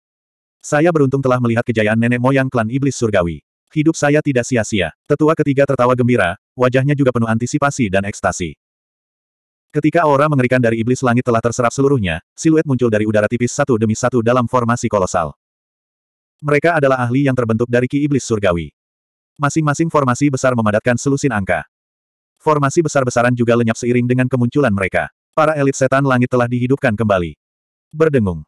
Saya beruntung telah melihat kejayaan nenek moyang klan iblis surgawi. Hidup saya tidak sia-sia. Tetua ketiga tertawa gembira, wajahnya juga penuh antisipasi dan ekstasi. Ketika aura mengerikan dari iblis langit telah terserap seluruhnya, siluet muncul dari udara tipis satu demi satu dalam formasi kolosal. Mereka adalah ahli yang terbentuk dari ki iblis surgawi. Masing-masing formasi besar memadatkan selusin angka. Formasi besar-besaran juga lenyap seiring dengan kemunculan mereka. Para elit setan langit telah dihidupkan kembali. Berdengung.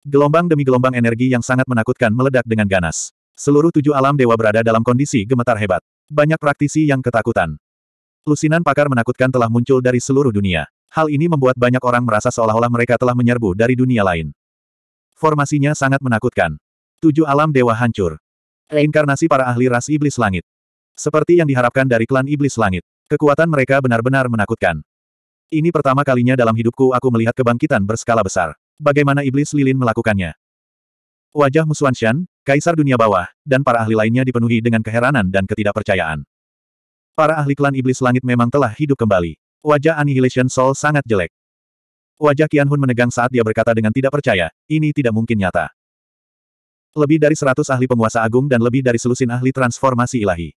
Gelombang demi gelombang energi yang sangat menakutkan meledak dengan ganas. Seluruh tujuh alam dewa berada dalam kondisi gemetar hebat. Banyak praktisi yang ketakutan. Lusinan pakar menakutkan telah muncul dari seluruh dunia. Hal ini membuat banyak orang merasa seolah-olah mereka telah menyerbu dari dunia lain. Formasinya sangat menakutkan. Tujuh alam dewa hancur. Reinkarnasi para ahli ras iblis langit. Seperti yang diharapkan dari klan iblis langit. Kekuatan mereka benar-benar menakutkan. Ini pertama kalinya dalam hidupku aku melihat kebangkitan berskala besar. Bagaimana iblis lilin melakukannya? Wajah Muswanshan, kaisar dunia bawah, dan para ahli lainnya dipenuhi dengan keheranan dan ketidakpercayaan. Para ahli klan iblis langit memang telah hidup kembali. Wajah Annihilation Soul sangat jelek. Wajah Qianhun menegang saat dia berkata dengan tidak percaya, ini tidak mungkin nyata. Lebih dari seratus ahli penguasa agung dan lebih dari selusin ahli transformasi ilahi.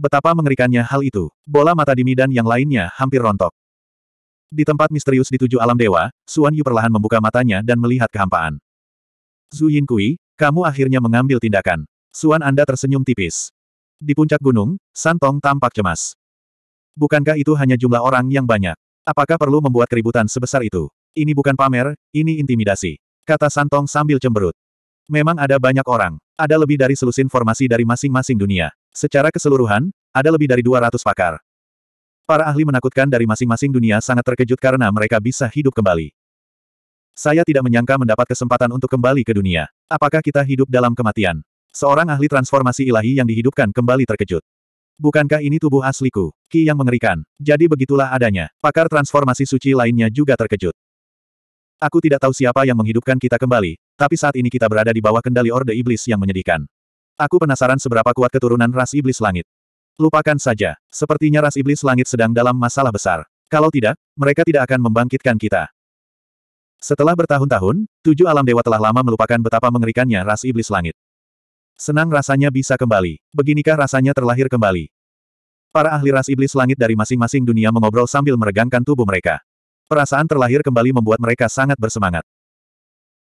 Betapa mengerikannya hal itu. Bola mata Dimi dan yang lainnya hampir rontok. Di tempat misterius di tujuh alam dewa, Suan Yu perlahan membuka matanya dan melihat kehampaan. Zhu Yin Kui, kamu akhirnya mengambil tindakan. Suan Anda tersenyum tipis. Di puncak gunung, Santong tampak cemas. Bukankah itu hanya jumlah orang yang banyak? Apakah perlu membuat keributan sebesar itu? Ini bukan pamer, ini intimidasi. Kata Santong sambil cemberut. Memang ada banyak orang. Ada lebih dari selusin formasi dari masing-masing dunia. Secara keseluruhan, ada lebih dari 200 pakar. Para ahli menakutkan dari masing-masing dunia sangat terkejut karena mereka bisa hidup kembali. Saya tidak menyangka mendapat kesempatan untuk kembali ke dunia. Apakah kita hidup dalam kematian? Seorang ahli transformasi ilahi yang dihidupkan kembali terkejut. Bukankah ini tubuh asliku? Ki yang mengerikan. Jadi begitulah adanya. Pakar transformasi suci lainnya juga terkejut. Aku tidak tahu siapa yang menghidupkan kita kembali, tapi saat ini kita berada di bawah kendali Orde Iblis yang menyedihkan. Aku penasaran seberapa kuat keturunan ras iblis langit. Lupakan saja, sepertinya ras iblis langit sedang dalam masalah besar. Kalau tidak, mereka tidak akan membangkitkan kita. Setelah bertahun-tahun, tujuh alam dewa telah lama melupakan betapa mengerikannya ras iblis langit. Senang rasanya bisa kembali. Beginikah rasanya terlahir kembali? Para ahli ras iblis langit dari masing-masing dunia mengobrol sambil meregangkan tubuh mereka. Perasaan terlahir kembali membuat mereka sangat bersemangat.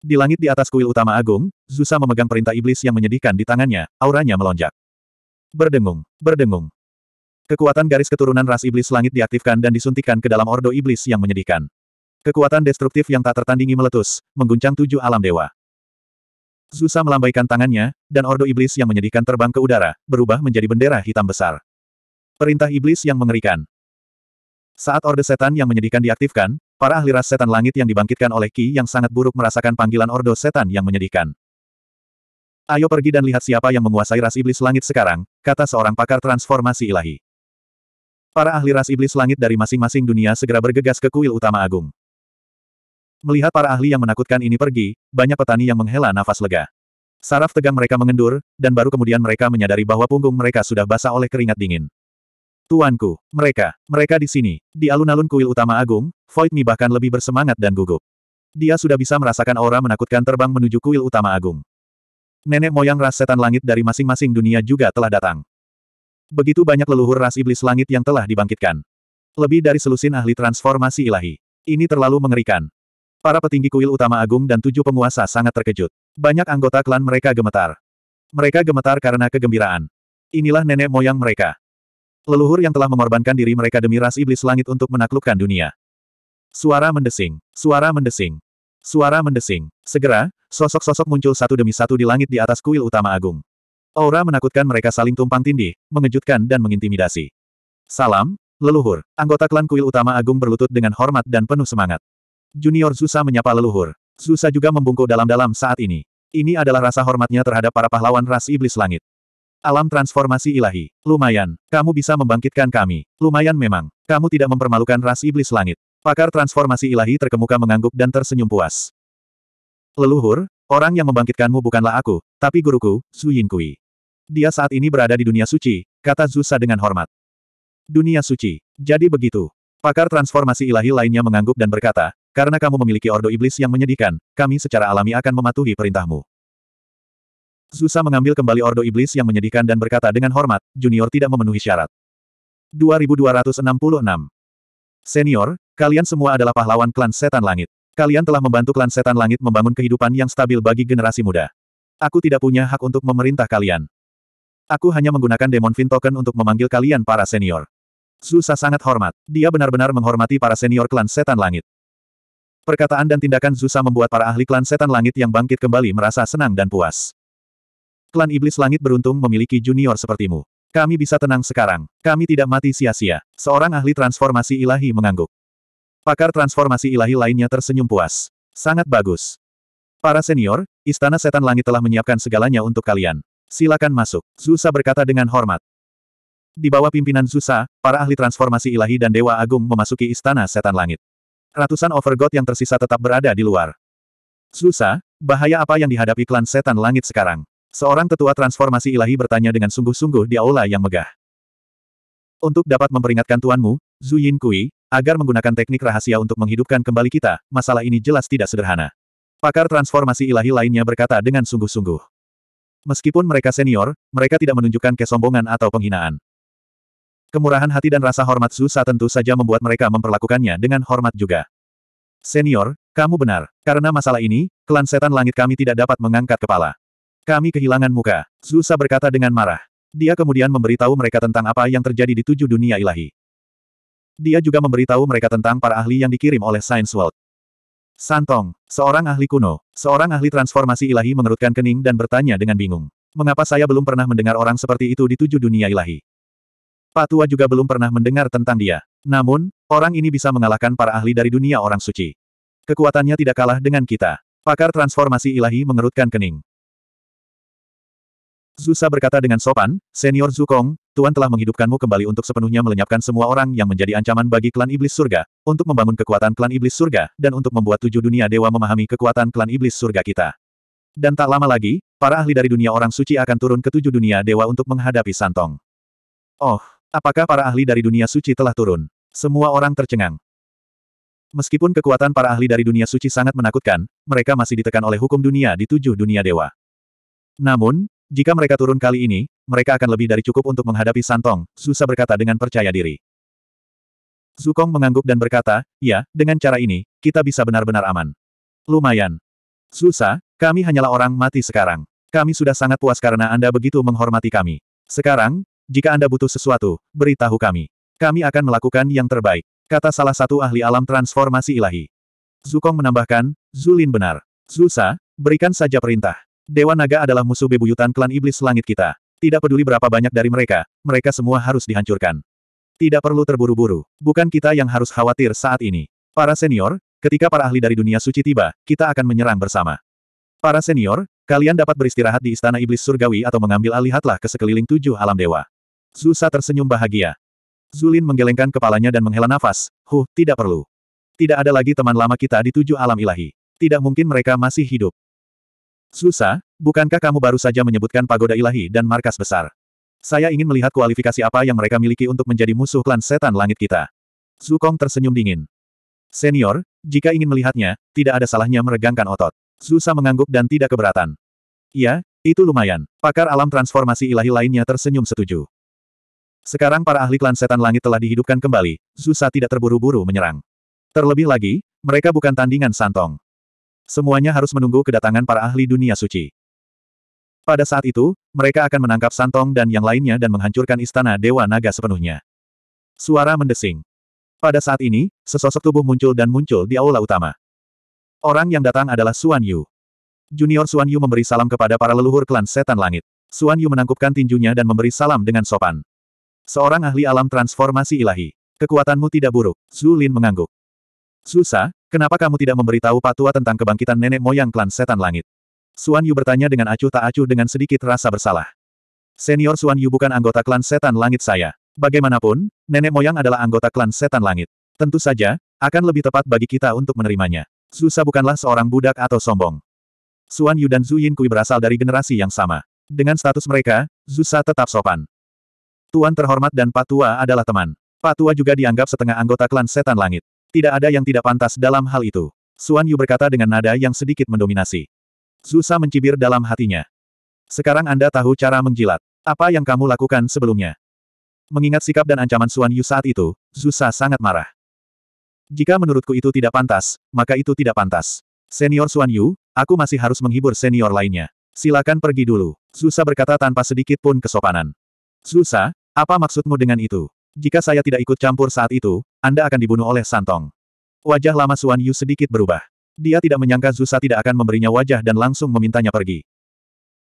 Di langit di atas kuil utama agung, Zusa memegang perintah iblis yang menyedihkan di tangannya, auranya melonjak. Berdengung, berdengung. Kekuatan garis keturunan ras iblis langit diaktifkan dan disuntikan ke dalam ordo iblis yang menyedihkan. Kekuatan destruktif yang tak tertandingi meletus, mengguncang tujuh alam dewa. Zusa melambaikan tangannya, dan ordo iblis yang menyedihkan terbang ke udara, berubah menjadi bendera hitam besar. Perintah iblis yang mengerikan. Saat orde setan yang menyedihkan diaktifkan, Para ahli ras setan langit yang dibangkitkan oleh Ki yang sangat buruk merasakan panggilan Ordo Setan yang menyedihkan. Ayo pergi dan lihat siapa yang menguasai ras iblis langit sekarang, kata seorang pakar transformasi ilahi. Para ahli ras iblis langit dari masing-masing dunia segera bergegas ke kuil utama agung. Melihat para ahli yang menakutkan ini pergi, banyak petani yang menghela nafas lega. Saraf tegang mereka mengendur, dan baru kemudian mereka menyadari bahwa punggung mereka sudah basah oleh keringat dingin. Tuanku, mereka, mereka di sini, di alun-alun kuil utama agung, Void Mi bahkan lebih bersemangat dan gugup. Dia sudah bisa merasakan aura menakutkan terbang menuju kuil utama agung. Nenek moyang ras setan langit dari masing-masing dunia juga telah datang. Begitu banyak leluhur ras iblis langit yang telah dibangkitkan. Lebih dari selusin ahli transformasi ilahi. Ini terlalu mengerikan. Para petinggi kuil utama agung dan tujuh penguasa sangat terkejut. Banyak anggota klan mereka gemetar. Mereka gemetar karena kegembiraan. Inilah nenek moyang mereka. Leluhur yang telah mengorbankan diri mereka demi ras iblis langit untuk menaklukkan dunia. Suara mendesing, suara mendesing, suara mendesing. Segera, sosok-sosok muncul satu demi satu di langit di atas kuil utama agung. Aura menakutkan mereka saling tumpang tindih, mengejutkan dan mengintimidasi. Salam, leluhur. Anggota klan kuil utama agung berlutut dengan hormat dan penuh semangat. Junior Zusa menyapa leluhur. Zusa juga membungkuk dalam-dalam saat ini. Ini adalah rasa hormatnya terhadap para pahlawan ras iblis langit. Alam transformasi ilahi. Lumayan. Kamu bisa membangkitkan kami. Lumayan memang. Kamu tidak mempermalukan ras iblis langit. Pakar transformasi ilahi terkemuka mengangguk dan tersenyum puas. Leluhur, orang yang membangkitkanmu bukanlah aku, tapi guruku, Zhu Yinkui. Dia saat ini berada di dunia suci, kata Zusa dengan hormat. Dunia suci. Jadi begitu. Pakar transformasi ilahi lainnya mengangguk dan berkata, karena kamu memiliki ordo iblis yang menyedihkan, kami secara alami akan mematuhi perintahmu. Zusa mengambil kembali Ordo Iblis yang menyedihkan dan berkata dengan hormat, junior tidak memenuhi syarat. 2266 Senior, kalian semua adalah pahlawan klan setan langit. Kalian telah membantu klan setan langit membangun kehidupan yang stabil bagi generasi muda. Aku tidak punya hak untuk memerintah kalian. Aku hanya menggunakan Demon Fin Token untuk memanggil kalian para senior. Zusa sangat hormat. Dia benar-benar menghormati para senior klan setan langit. Perkataan dan tindakan Zusa membuat para ahli klan setan langit yang bangkit kembali merasa senang dan puas. Klan Iblis Langit beruntung memiliki junior sepertimu. Kami bisa tenang sekarang. Kami tidak mati sia-sia. Seorang ahli transformasi ilahi mengangguk. Pakar transformasi ilahi lainnya tersenyum puas. Sangat bagus. Para senior, Istana Setan Langit telah menyiapkan segalanya untuk kalian. Silakan masuk. Zusa berkata dengan hormat. Di bawah pimpinan Zusa, para ahli transformasi ilahi dan Dewa Agung memasuki Istana Setan Langit. Ratusan overgod yang tersisa tetap berada di luar. Zusa, bahaya apa yang dihadapi klan Setan Langit sekarang? Seorang tetua transformasi ilahi bertanya dengan sungguh-sungguh di aula yang megah. Untuk dapat memperingatkan tuanmu, Zhu Yin Kui, agar menggunakan teknik rahasia untuk menghidupkan kembali kita, masalah ini jelas tidak sederhana. Pakar transformasi ilahi lainnya berkata dengan sungguh-sungguh. Meskipun mereka senior, mereka tidak menunjukkan kesombongan atau penghinaan. Kemurahan hati dan rasa hormat Zhu Sa tentu saja membuat mereka memperlakukannya dengan hormat juga. Senior, kamu benar. Karena masalah ini, klan setan langit kami tidak dapat mengangkat kepala. Kami kehilangan muka. Zusa berkata dengan marah. Dia kemudian memberitahu mereka tentang apa yang terjadi di tujuh dunia ilahi. Dia juga memberitahu mereka tentang para ahli yang dikirim oleh Science World. Santong, seorang ahli kuno, seorang ahli transformasi ilahi mengerutkan kening dan bertanya dengan bingung. Mengapa saya belum pernah mendengar orang seperti itu di tujuh dunia ilahi? Pak Tua juga belum pernah mendengar tentang dia. Namun, orang ini bisa mengalahkan para ahli dari dunia orang suci. Kekuatannya tidak kalah dengan kita. Pakar transformasi ilahi mengerutkan kening. Zusa berkata dengan sopan, Senior Zukong, Tuan telah menghidupkanmu kembali untuk sepenuhnya melenyapkan semua orang yang menjadi ancaman bagi klan iblis surga, untuk membangun kekuatan klan iblis surga, dan untuk membuat tujuh dunia dewa memahami kekuatan klan iblis surga kita. Dan tak lama lagi, para ahli dari dunia orang suci akan turun ke tujuh dunia dewa untuk menghadapi Santong. Oh, apakah para ahli dari dunia suci telah turun? Semua orang tercengang. Meskipun kekuatan para ahli dari dunia suci sangat menakutkan, mereka masih ditekan oleh hukum dunia di tujuh dunia dewa. Namun, jika mereka turun kali ini, mereka akan lebih dari cukup untuk menghadapi Santong, Zusa berkata dengan percaya diri. Zukong mengangguk dan berkata, ya, dengan cara ini, kita bisa benar-benar aman. Lumayan. Zusa, kami hanyalah orang mati sekarang. Kami sudah sangat puas karena Anda begitu menghormati kami. Sekarang, jika Anda butuh sesuatu, beritahu kami. Kami akan melakukan yang terbaik, kata salah satu ahli alam transformasi ilahi. Zukong menambahkan, Zulin benar. Zusa, berikan saja perintah. Dewa Naga adalah musuh bebuyutan klan iblis langit kita. Tidak peduli berapa banyak dari mereka, mereka semua harus dihancurkan. Tidak perlu terburu-buru. Bukan kita yang harus khawatir saat ini. Para senior, ketika para ahli dari dunia suci tiba, kita akan menyerang bersama. Para senior, kalian dapat beristirahat di Istana Iblis Surgawi atau mengambil alihatlah ke sekeliling tujuh alam dewa. Zusa tersenyum bahagia. Zulin menggelengkan kepalanya dan menghela nafas, huh, tidak perlu. Tidak ada lagi teman lama kita di tujuh alam ilahi. Tidak mungkin mereka masih hidup. Susa, bukankah kamu baru saja menyebutkan pagoda ilahi dan markas besar? Saya ingin melihat kualifikasi apa yang mereka miliki untuk menjadi musuh klan setan langit kita. Zukong tersenyum dingin. Senior, jika ingin melihatnya, tidak ada salahnya meregangkan otot. Susa mengangguk dan tidak keberatan. Iya, itu lumayan. Pakar alam transformasi ilahi lainnya tersenyum setuju. Sekarang para ahli klan setan langit telah dihidupkan kembali, Zusa tidak terburu-buru menyerang. Terlebih lagi, mereka bukan tandingan santong. Semuanya harus menunggu kedatangan para ahli dunia suci. Pada saat itu, mereka akan menangkap Santong dan yang lainnya dan menghancurkan istana Dewa Naga sepenuhnya. Suara mendesing. Pada saat ini, sesosok tubuh muncul dan muncul di aula utama. Orang yang datang adalah Suan Yu. Junior Suan Yu memberi salam kepada para leluhur klan setan langit. Suan Yu menangkupkan tinjunya dan memberi salam dengan sopan. Seorang ahli alam transformasi ilahi. Kekuatanmu tidak buruk, Zulin mengangguk. Susah, Kenapa kamu tidak memberitahu Patua tentang kebangkitan nenek moyang klan setan langit? Suan Yu bertanya dengan acuh tak acuh dengan sedikit rasa bersalah. Senior Suan Yu bukan anggota klan setan langit saya. Bagaimanapun, nenek moyang adalah anggota klan setan langit. Tentu saja, akan lebih tepat bagi kita untuk menerimanya. Zusa bukanlah seorang budak atau sombong. Suan Yu dan Zhu Yin Kui berasal dari generasi yang sama. Dengan status mereka, Zusa tetap sopan. Tuan terhormat dan Patua adalah teman. Patua juga dianggap setengah anggota klan setan langit. Tidak ada yang tidak pantas dalam hal itu. Suan Yu berkata dengan nada yang sedikit mendominasi. Zusa mencibir dalam hatinya. Sekarang Anda tahu cara menjilat. Apa yang kamu lakukan sebelumnya? Mengingat sikap dan ancaman Suan Yu saat itu, Zusa sangat marah. Jika menurutku itu tidak pantas, maka itu tidak pantas. Senior Suan Yu, aku masih harus menghibur senior lainnya. Silakan pergi dulu. Zusa berkata tanpa sedikit pun kesopanan. Zusa, apa maksudmu dengan itu? Jika saya tidak ikut campur saat itu, anda akan dibunuh oleh Santong. Wajah lama Suan Yu sedikit berubah. Dia tidak menyangka Zusa tidak akan memberinya wajah dan langsung memintanya pergi.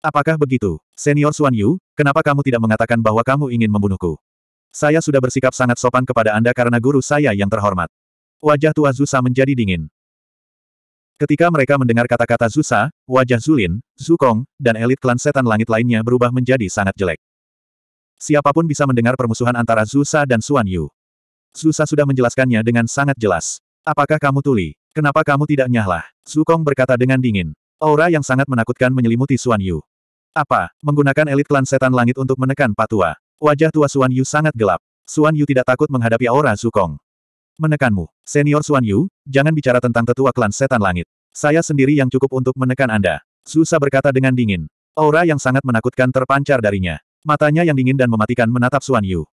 Apakah begitu, Senior Suan Yu, kenapa kamu tidak mengatakan bahwa kamu ingin membunuhku? Saya sudah bersikap sangat sopan kepada Anda karena guru saya yang terhormat. Wajah tua Zusa menjadi dingin. Ketika mereka mendengar kata-kata Zusa, wajah Zulin, Zukong, dan elit klan setan langit lainnya berubah menjadi sangat jelek. Siapapun bisa mendengar permusuhan antara Zusa dan Suan Yu. Susa sudah menjelaskannya dengan sangat jelas. Apakah kamu tuli? Kenapa kamu tidak nyahlah? Sukong berkata dengan dingin. Aura yang sangat menakutkan menyelimuti Suan Yu. Apa? Menggunakan elit klan setan langit untuk menekan patua. Wajah tua Suan Yu sangat gelap. Suan Yu tidak takut menghadapi aura Sukong. Menekanmu. Senior Suan Yu, jangan bicara tentang tetua klan setan langit. Saya sendiri yang cukup untuk menekan Anda. Susa berkata dengan dingin. Aura yang sangat menakutkan terpancar darinya. Matanya yang dingin dan mematikan menatap Suan Yu.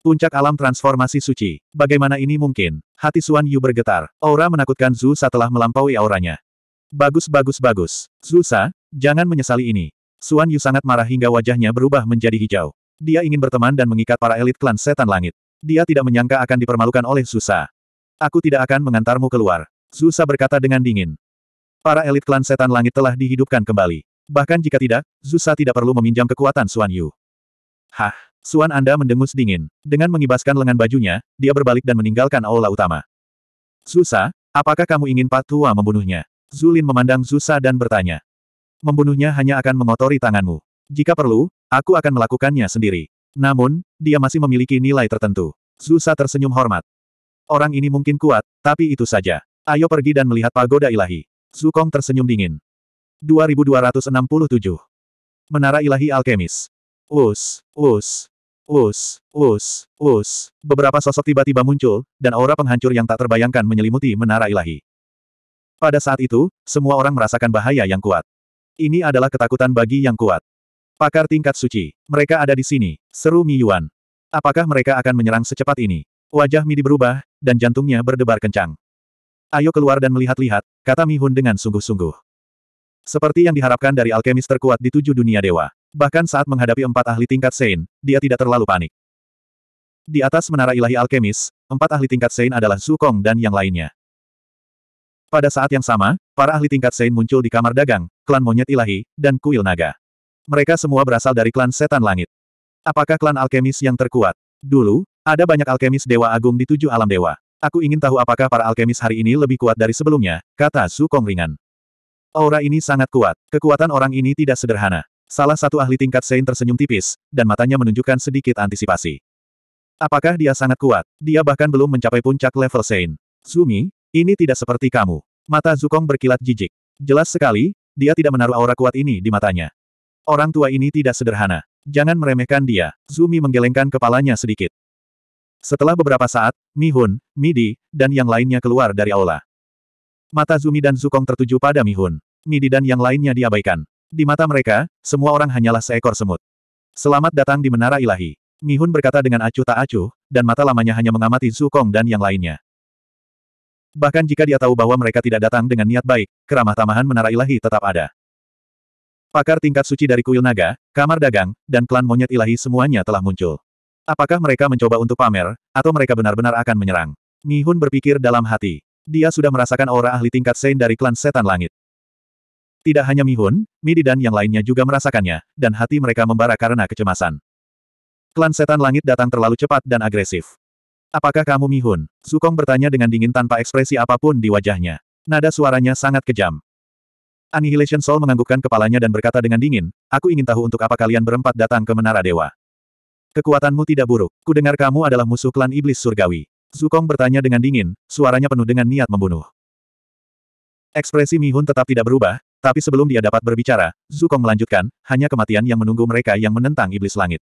Puncak alam transformasi suci. Bagaimana ini mungkin? Hati Suan Yu bergetar. Aura menakutkan Zu Sa telah melampaui auranya. Bagus bagus bagus. Zu Sa, jangan menyesali ini. Suan Yu sangat marah hingga wajahnya berubah menjadi hijau. Dia ingin berteman dan mengikat para elit klan setan langit. Dia tidak menyangka akan dipermalukan oleh Zu Sa. Aku tidak akan mengantarmu keluar. Zu Sa berkata dengan dingin. Para elit klan setan langit telah dihidupkan kembali. Bahkan jika tidak, Zu Sa tidak perlu meminjam kekuatan Suan Yu. Hah? Suan Anda mendengus dingin. Dengan mengibaskan lengan bajunya, dia berbalik dan meninggalkan aula utama. Zusa, apakah kamu ingin Pak Tua membunuhnya? Zulin memandang Zusa dan bertanya. Membunuhnya hanya akan mengotori tanganmu. Jika perlu, aku akan melakukannya sendiri. Namun, dia masih memiliki nilai tertentu. Zusa tersenyum hormat. Orang ini mungkin kuat, tapi itu saja. Ayo pergi dan melihat pagoda ilahi. Zukong tersenyum dingin. 2267. Menara Ilahi Alkemis. Us, us. Us, us, us. Beberapa sosok tiba-tiba muncul, dan aura penghancur yang tak terbayangkan menyelimuti menara ilahi. Pada saat itu, semua orang merasakan bahaya yang kuat. Ini adalah ketakutan bagi yang kuat. Pakar tingkat suci, mereka ada di sini, seru Mi Yuan. Apakah mereka akan menyerang secepat ini? Wajah Midi berubah, dan jantungnya berdebar kencang. Ayo keluar dan melihat-lihat, kata Mi Mihun dengan sungguh-sungguh. Seperti yang diharapkan dari alkemis terkuat di tujuh dunia dewa. Bahkan saat menghadapi empat ahli tingkat Sein, dia tidak terlalu panik. Di atas menara ilahi alkemis, empat ahli tingkat Sein adalah Zukong dan yang lainnya. Pada saat yang sama, para ahli tingkat Sein muncul di kamar dagang, klan monyet ilahi, dan kuil naga. Mereka semua berasal dari klan setan langit. Apakah klan alkemis yang terkuat? Dulu, ada banyak alkemis dewa agung di tujuh alam dewa. Aku ingin tahu apakah para alkemis hari ini lebih kuat dari sebelumnya, kata Su Kong ringan. Aura ini sangat kuat. Kekuatan orang ini tidak sederhana. Salah satu ahli tingkat Sein tersenyum tipis, dan matanya menunjukkan sedikit antisipasi. Apakah dia sangat kuat? Dia bahkan belum mencapai puncak level Sein. Zumi, ini tidak seperti kamu. Mata Zukong berkilat jijik. Jelas sekali, dia tidak menaruh aura kuat ini di matanya. Orang tua ini tidak sederhana. Jangan meremehkan dia. Zumi menggelengkan kepalanya sedikit. Setelah beberapa saat, Mi Mihun, Midi, dan yang lainnya keluar dari aula. Mata Zumi dan Zukong tertuju pada mi Mihun. Midi dan yang lainnya diabaikan. Di mata mereka, semua orang hanyalah seekor semut. Selamat datang di Menara Ilahi. mi Mihun berkata dengan acuh tak acuh, dan mata lamanya hanya mengamati Zukong dan yang lainnya. Bahkan jika dia tahu bahwa mereka tidak datang dengan niat baik, keramah tamahan Menara Ilahi tetap ada. Pakar tingkat suci dari kuil naga, kamar dagang, dan klan monyet ilahi semuanya telah muncul. Apakah mereka mencoba untuk pamer, atau mereka benar-benar akan menyerang? mi Mihun berpikir dalam hati dia sudah merasakan aura ahli tingkat Sein dari klan setan langit. Tidak hanya Mihun, Midi dan yang lainnya juga merasakannya, dan hati mereka membara karena kecemasan. Klan setan langit datang terlalu cepat dan agresif. Apakah kamu Mihun? Sukong bertanya dengan dingin tanpa ekspresi apapun di wajahnya. Nada suaranya sangat kejam. Annihilation Soul menganggukkan kepalanya dan berkata dengan dingin, Aku ingin tahu untuk apa kalian berempat datang ke Menara Dewa. Kekuatanmu tidak buruk. Kudengar kamu adalah musuh klan iblis surgawi. Zukong bertanya dengan dingin, suaranya penuh dengan niat membunuh. Ekspresi Mi Mihun tetap tidak berubah, tapi sebelum dia dapat berbicara, Zukong melanjutkan, hanya kematian yang menunggu mereka yang menentang iblis langit.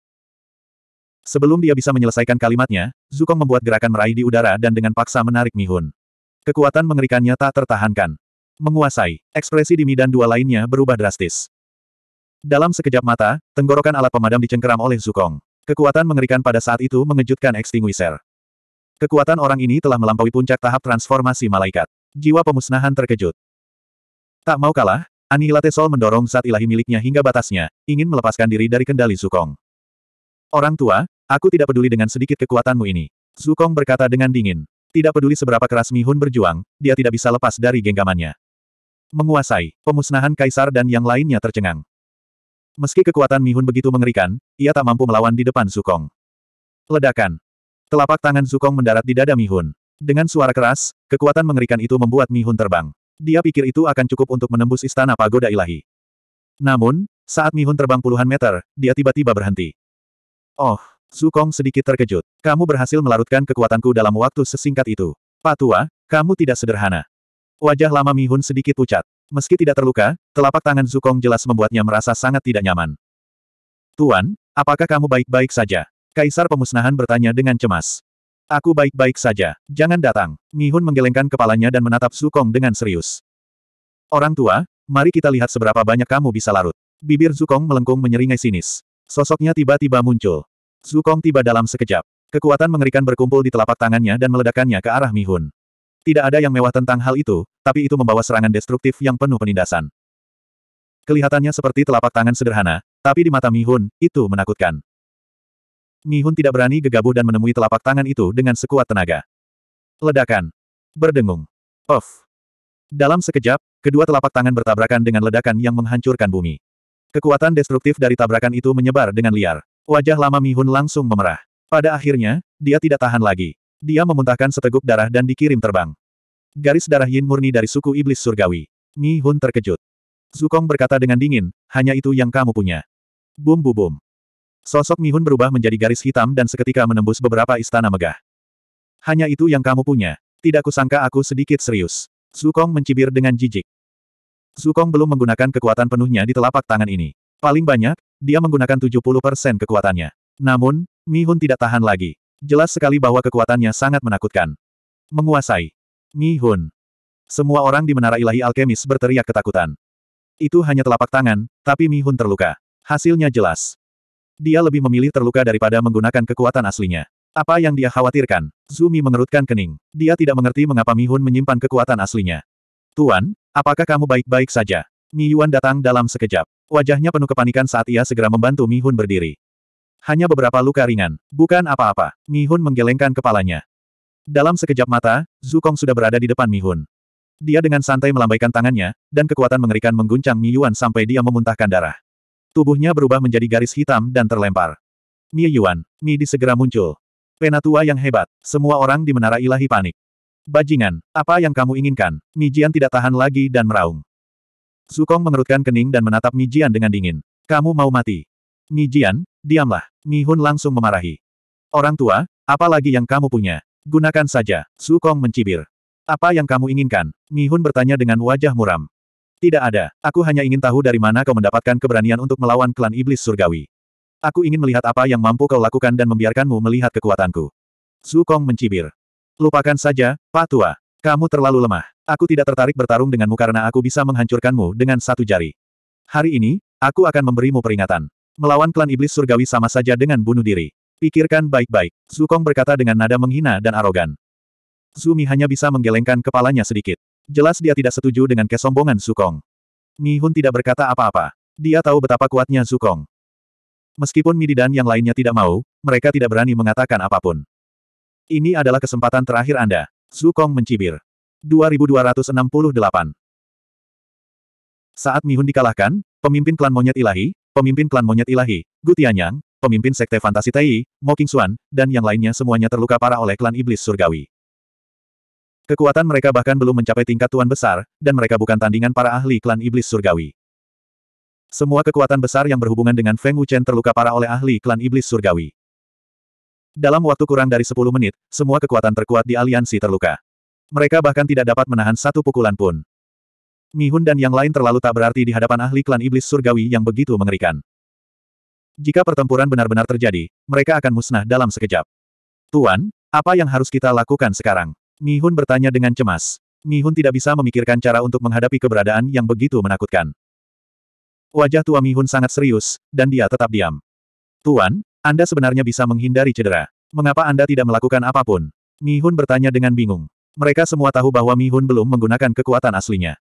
Sebelum dia bisa menyelesaikan kalimatnya, Zukong membuat gerakan meraih di udara dan dengan paksa menarik Mi Mihun. Kekuatan mengerikannya tak tertahankan. Menguasai, ekspresi di Mi dan dua lainnya berubah drastis. Dalam sekejap mata, tenggorokan alat pemadam dicengkeram oleh Zukong. Kekuatan mengerikan pada saat itu mengejutkan extinguisher. Kekuatan orang ini telah melampaui puncak tahap transformasi malaikat. Jiwa pemusnahan terkejut. Tak mau kalah, Anihilate Sol mendorong saat ilahi miliknya hingga batasnya, ingin melepaskan diri dari kendali Zukong. Orang tua, aku tidak peduli dengan sedikit kekuatanmu ini. Zukong berkata dengan dingin. Tidak peduli seberapa keras Mihun berjuang, dia tidak bisa lepas dari genggamannya. Menguasai, pemusnahan kaisar dan yang lainnya tercengang. Meski kekuatan Mihun begitu mengerikan, ia tak mampu melawan di depan Zukong. Ledakan, Telapak tangan Zukong mendarat di dada Mihun. Dengan suara keras, kekuatan mengerikan itu membuat Mihun terbang. Dia pikir itu akan cukup untuk menembus istana pagoda ilahi. Namun, saat Mihun terbang puluhan meter, dia tiba-tiba berhenti. Oh, Zukong sedikit terkejut. Kamu berhasil melarutkan kekuatanku dalam waktu sesingkat itu. Patua, kamu tidak sederhana. Wajah lama Mihun sedikit pucat. Meski tidak terluka, telapak tangan Zukong jelas membuatnya merasa sangat tidak nyaman. Tuan, apakah kamu baik-baik saja? Kaisar pemusnahan bertanya dengan cemas. Aku baik-baik saja, jangan datang. Mi Mihun menggelengkan kepalanya dan menatap Zukong dengan serius. Orang tua, mari kita lihat seberapa banyak kamu bisa larut. Bibir Zukong melengkung menyeringai sinis. Sosoknya tiba-tiba muncul. Zukong tiba dalam sekejap. Kekuatan mengerikan berkumpul di telapak tangannya dan meledakannya ke arah Mi Mihun. Tidak ada yang mewah tentang hal itu, tapi itu membawa serangan destruktif yang penuh penindasan. Kelihatannya seperti telapak tangan sederhana, tapi di mata Mi Mihun, itu menakutkan. Mihun tidak berani gegabah dan menemui telapak tangan itu dengan sekuat tenaga. Ledakan. Berdengung. Off. Dalam sekejap, kedua telapak tangan bertabrakan dengan ledakan yang menghancurkan bumi. Kekuatan destruktif dari tabrakan itu menyebar dengan liar. Wajah lama Mihun langsung memerah. Pada akhirnya, dia tidak tahan lagi. Dia memuntahkan seteguk darah dan dikirim terbang. Garis darah Yin murni dari suku iblis surgawi. Mihun terkejut. Zukong berkata dengan dingin, hanya itu yang kamu punya. Bum bum bum. Sosok Mihun berubah menjadi garis hitam dan seketika menembus beberapa istana megah. Hanya itu yang kamu punya. Tidak kusangka aku sedikit serius. Zukong mencibir dengan jijik. Zukong belum menggunakan kekuatan penuhnya di telapak tangan ini. Paling banyak, dia menggunakan 70% kekuatannya. Namun, Mihun tidak tahan lagi. Jelas sekali bahwa kekuatannya sangat menakutkan. Menguasai. Mihun. Semua orang di Menara Ilahi Alkemis berteriak ketakutan. Itu hanya telapak tangan, tapi Mihun terluka. Hasilnya jelas. Dia lebih memilih terluka daripada menggunakan kekuatan aslinya. Apa yang dia khawatirkan? Zumi mengerutkan kening. Dia tidak mengerti mengapa Mi Mihun menyimpan kekuatan aslinya. Tuan, apakah kamu baik-baik saja? Mi Yuan datang dalam sekejap. Wajahnya penuh kepanikan saat ia segera membantu Mi Mihun berdiri. Hanya beberapa luka ringan, bukan apa-apa. Mi Mihun menggelengkan kepalanya. Dalam sekejap mata, Zukong sudah berada di depan Mi Mihun. Dia dengan santai melambaikan tangannya, dan kekuatan mengerikan mengguncang Mi Yuan sampai dia memuntahkan darah. Tubuhnya berubah menjadi garis hitam dan terlempar. Mi Yuan, Mi Di segera muncul. Penatua yang hebat, semua orang di menara ilahi panik. Bajingan, apa yang kamu inginkan? Mi Jian tidak tahan lagi dan meraung. Zukong mengerutkan kening dan menatap Mi Jian dengan dingin. Kamu mau mati. Mi Jian, diamlah. Mi Hun langsung memarahi. Orang tua, apa lagi yang kamu punya? Gunakan saja. Zukong mencibir. Apa yang kamu inginkan? Mi Hun bertanya dengan wajah muram. Tidak ada. Aku hanya ingin tahu dari mana kau mendapatkan keberanian untuk melawan klan iblis surgawi. Aku ingin melihat apa yang mampu kau lakukan dan membiarkanmu melihat kekuatanku. Su Kong mencibir. Lupakan saja, Pak Tua. Kamu terlalu lemah. Aku tidak tertarik bertarung denganmu karena aku bisa menghancurkanmu dengan satu jari. Hari ini, aku akan memberimu peringatan. Melawan klan iblis surgawi sama saja dengan bunuh diri. Pikirkan baik-baik, Zukong berkata dengan nada menghina dan arogan. Zumi hanya bisa menggelengkan kepalanya sedikit. Jelas dia tidak setuju dengan kesombongan Sukong. Mi Hun tidak berkata apa-apa. Dia tahu betapa kuatnya Sukong. Meskipun Midi dan yang lainnya tidak mau, mereka tidak berani mengatakan apapun. Ini adalah kesempatan terakhir Anda. Sukong mencibir. 2268 Saat Mi Hun dikalahkan, pemimpin klan monyet ilahi, pemimpin klan monyet ilahi, Gu Tianyang, pemimpin sekte fantasi Tai, Mo King Xuan, dan yang lainnya semuanya terluka parah oleh klan iblis surgawi. Kekuatan mereka bahkan belum mencapai tingkat tuan besar, dan mereka bukan tandingan para ahli klan iblis surgawi. Semua kekuatan besar yang berhubungan dengan Feng Wuchen terluka parah oleh ahli klan iblis surgawi. Dalam waktu kurang dari 10 menit, semua kekuatan terkuat di aliansi terluka. Mereka bahkan tidak dapat menahan satu pukulan pun. Mi Hun dan yang lain terlalu tak berarti di hadapan ahli klan iblis surgawi yang begitu mengerikan. Jika pertempuran benar-benar terjadi, mereka akan musnah dalam sekejap. Tuan, apa yang harus kita lakukan sekarang? Mihun bertanya dengan cemas. Mihun tidak bisa memikirkan cara untuk menghadapi keberadaan yang begitu menakutkan. Wajah tua Mihun sangat serius, dan dia tetap diam. Tuan, Anda sebenarnya bisa menghindari cedera. Mengapa Anda tidak melakukan apapun? Mihun bertanya dengan bingung. Mereka semua tahu bahwa Mihun belum menggunakan kekuatan aslinya.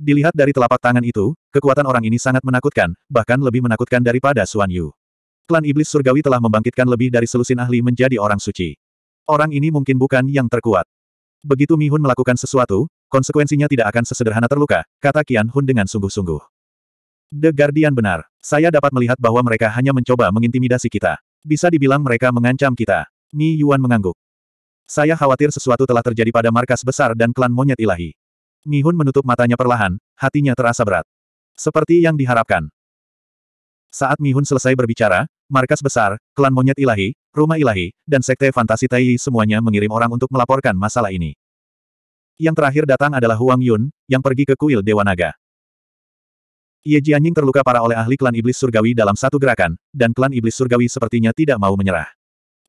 Dilihat dari telapak tangan itu, kekuatan orang ini sangat menakutkan, bahkan lebih menakutkan daripada Suan Yu. Klan Iblis Surgawi telah membangkitkan lebih dari selusin ahli menjadi orang suci. Orang ini mungkin bukan yang terkuat. Begitu Mi Mihun melakukan sesuatu, konsekuensinya tidak akan sesederhana terluka, kata Qian Hun dengan sungguh-sungguh. The Guardian benar. Saya dapat melihat bahwa mereka hanya mencoba mengintimidasi kita. Bisa dibilang mereka mengancam kita. Mi Yuan mengangguk. Saya khawatir sesuatu telah terjadi pada markas besar dan klan monyet ilahi. Mi Hun menutup matanya perlahan, hatinya terasa berat. Seperti yang diharapkan, saat Mihun selesai berbicara, markas besar, klan monyet ilahi, rumah ilahi, dan sekte fantasi Tai semuanya mengirim orang untuk melaporkan masalah ini. Yang terakhir datang adalah Huang Yun, yang pergi ke kuil Dewa Naga. Ye Jianying terluka parah oleh ahli klan iblis surgawi dalam satu gerakan, dan klan iblis surgawi sepertinya tidak mau menyerah.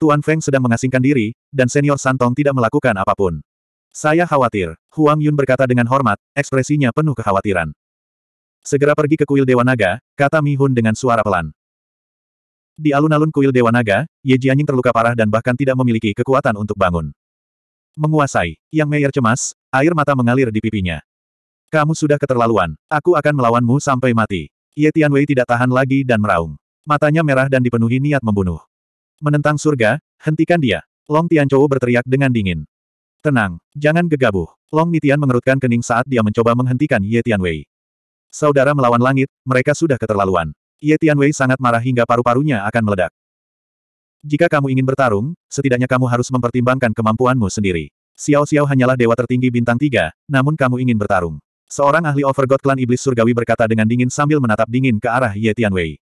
Tuan Feng sedang mengasingkan diri, dan senior Santong tidak melakukan apapun. Saya khawatir, Huang Yun berkata dengan hormat, ekspresinya penuh kekhawatiran. Segera pergi ke kuil Dewa Naga, kata Mi Hun dengan suara pelan. Di alun-alun kuil Dewa Naga, Ye Jianying terluka parah dan bahkan tidak memiliki kekuatan untuk bangun. Menguasai, Yang Meyer cemas, air mata mengalir di pipinya. Kamu sudah keterlaluan, aku akan melawanmu sampai mati. Ye Tianwei tidak tahan lagi dan meraung. Matanya merah dan dipenuhi niat membunuh. Menentang surga, hentikan dia. Long Tianchou berteriak dengan dingin. Tenang, jangan gegabuh Long Nitian mengerutkan kening saat dia mencoba menghentikan Ye Tianwei. Saudara melawan langit, mereka sudah keterlaluan. Ye Tianwei sangat marah hingga paru-parunya akan meledak. Jika kamu ingin bertarung, setidaknya kamu harus mempertimbangkan kemampuanmu sendiri. Xiao Xiao hanyalah dewa tertinggi bintang tiga, namun kamu ingin bertarung. Seorang ahli Overgod klan iblis surgawi berkata dengan dingin sambil menatap dingin ke arah Ye Tianwei.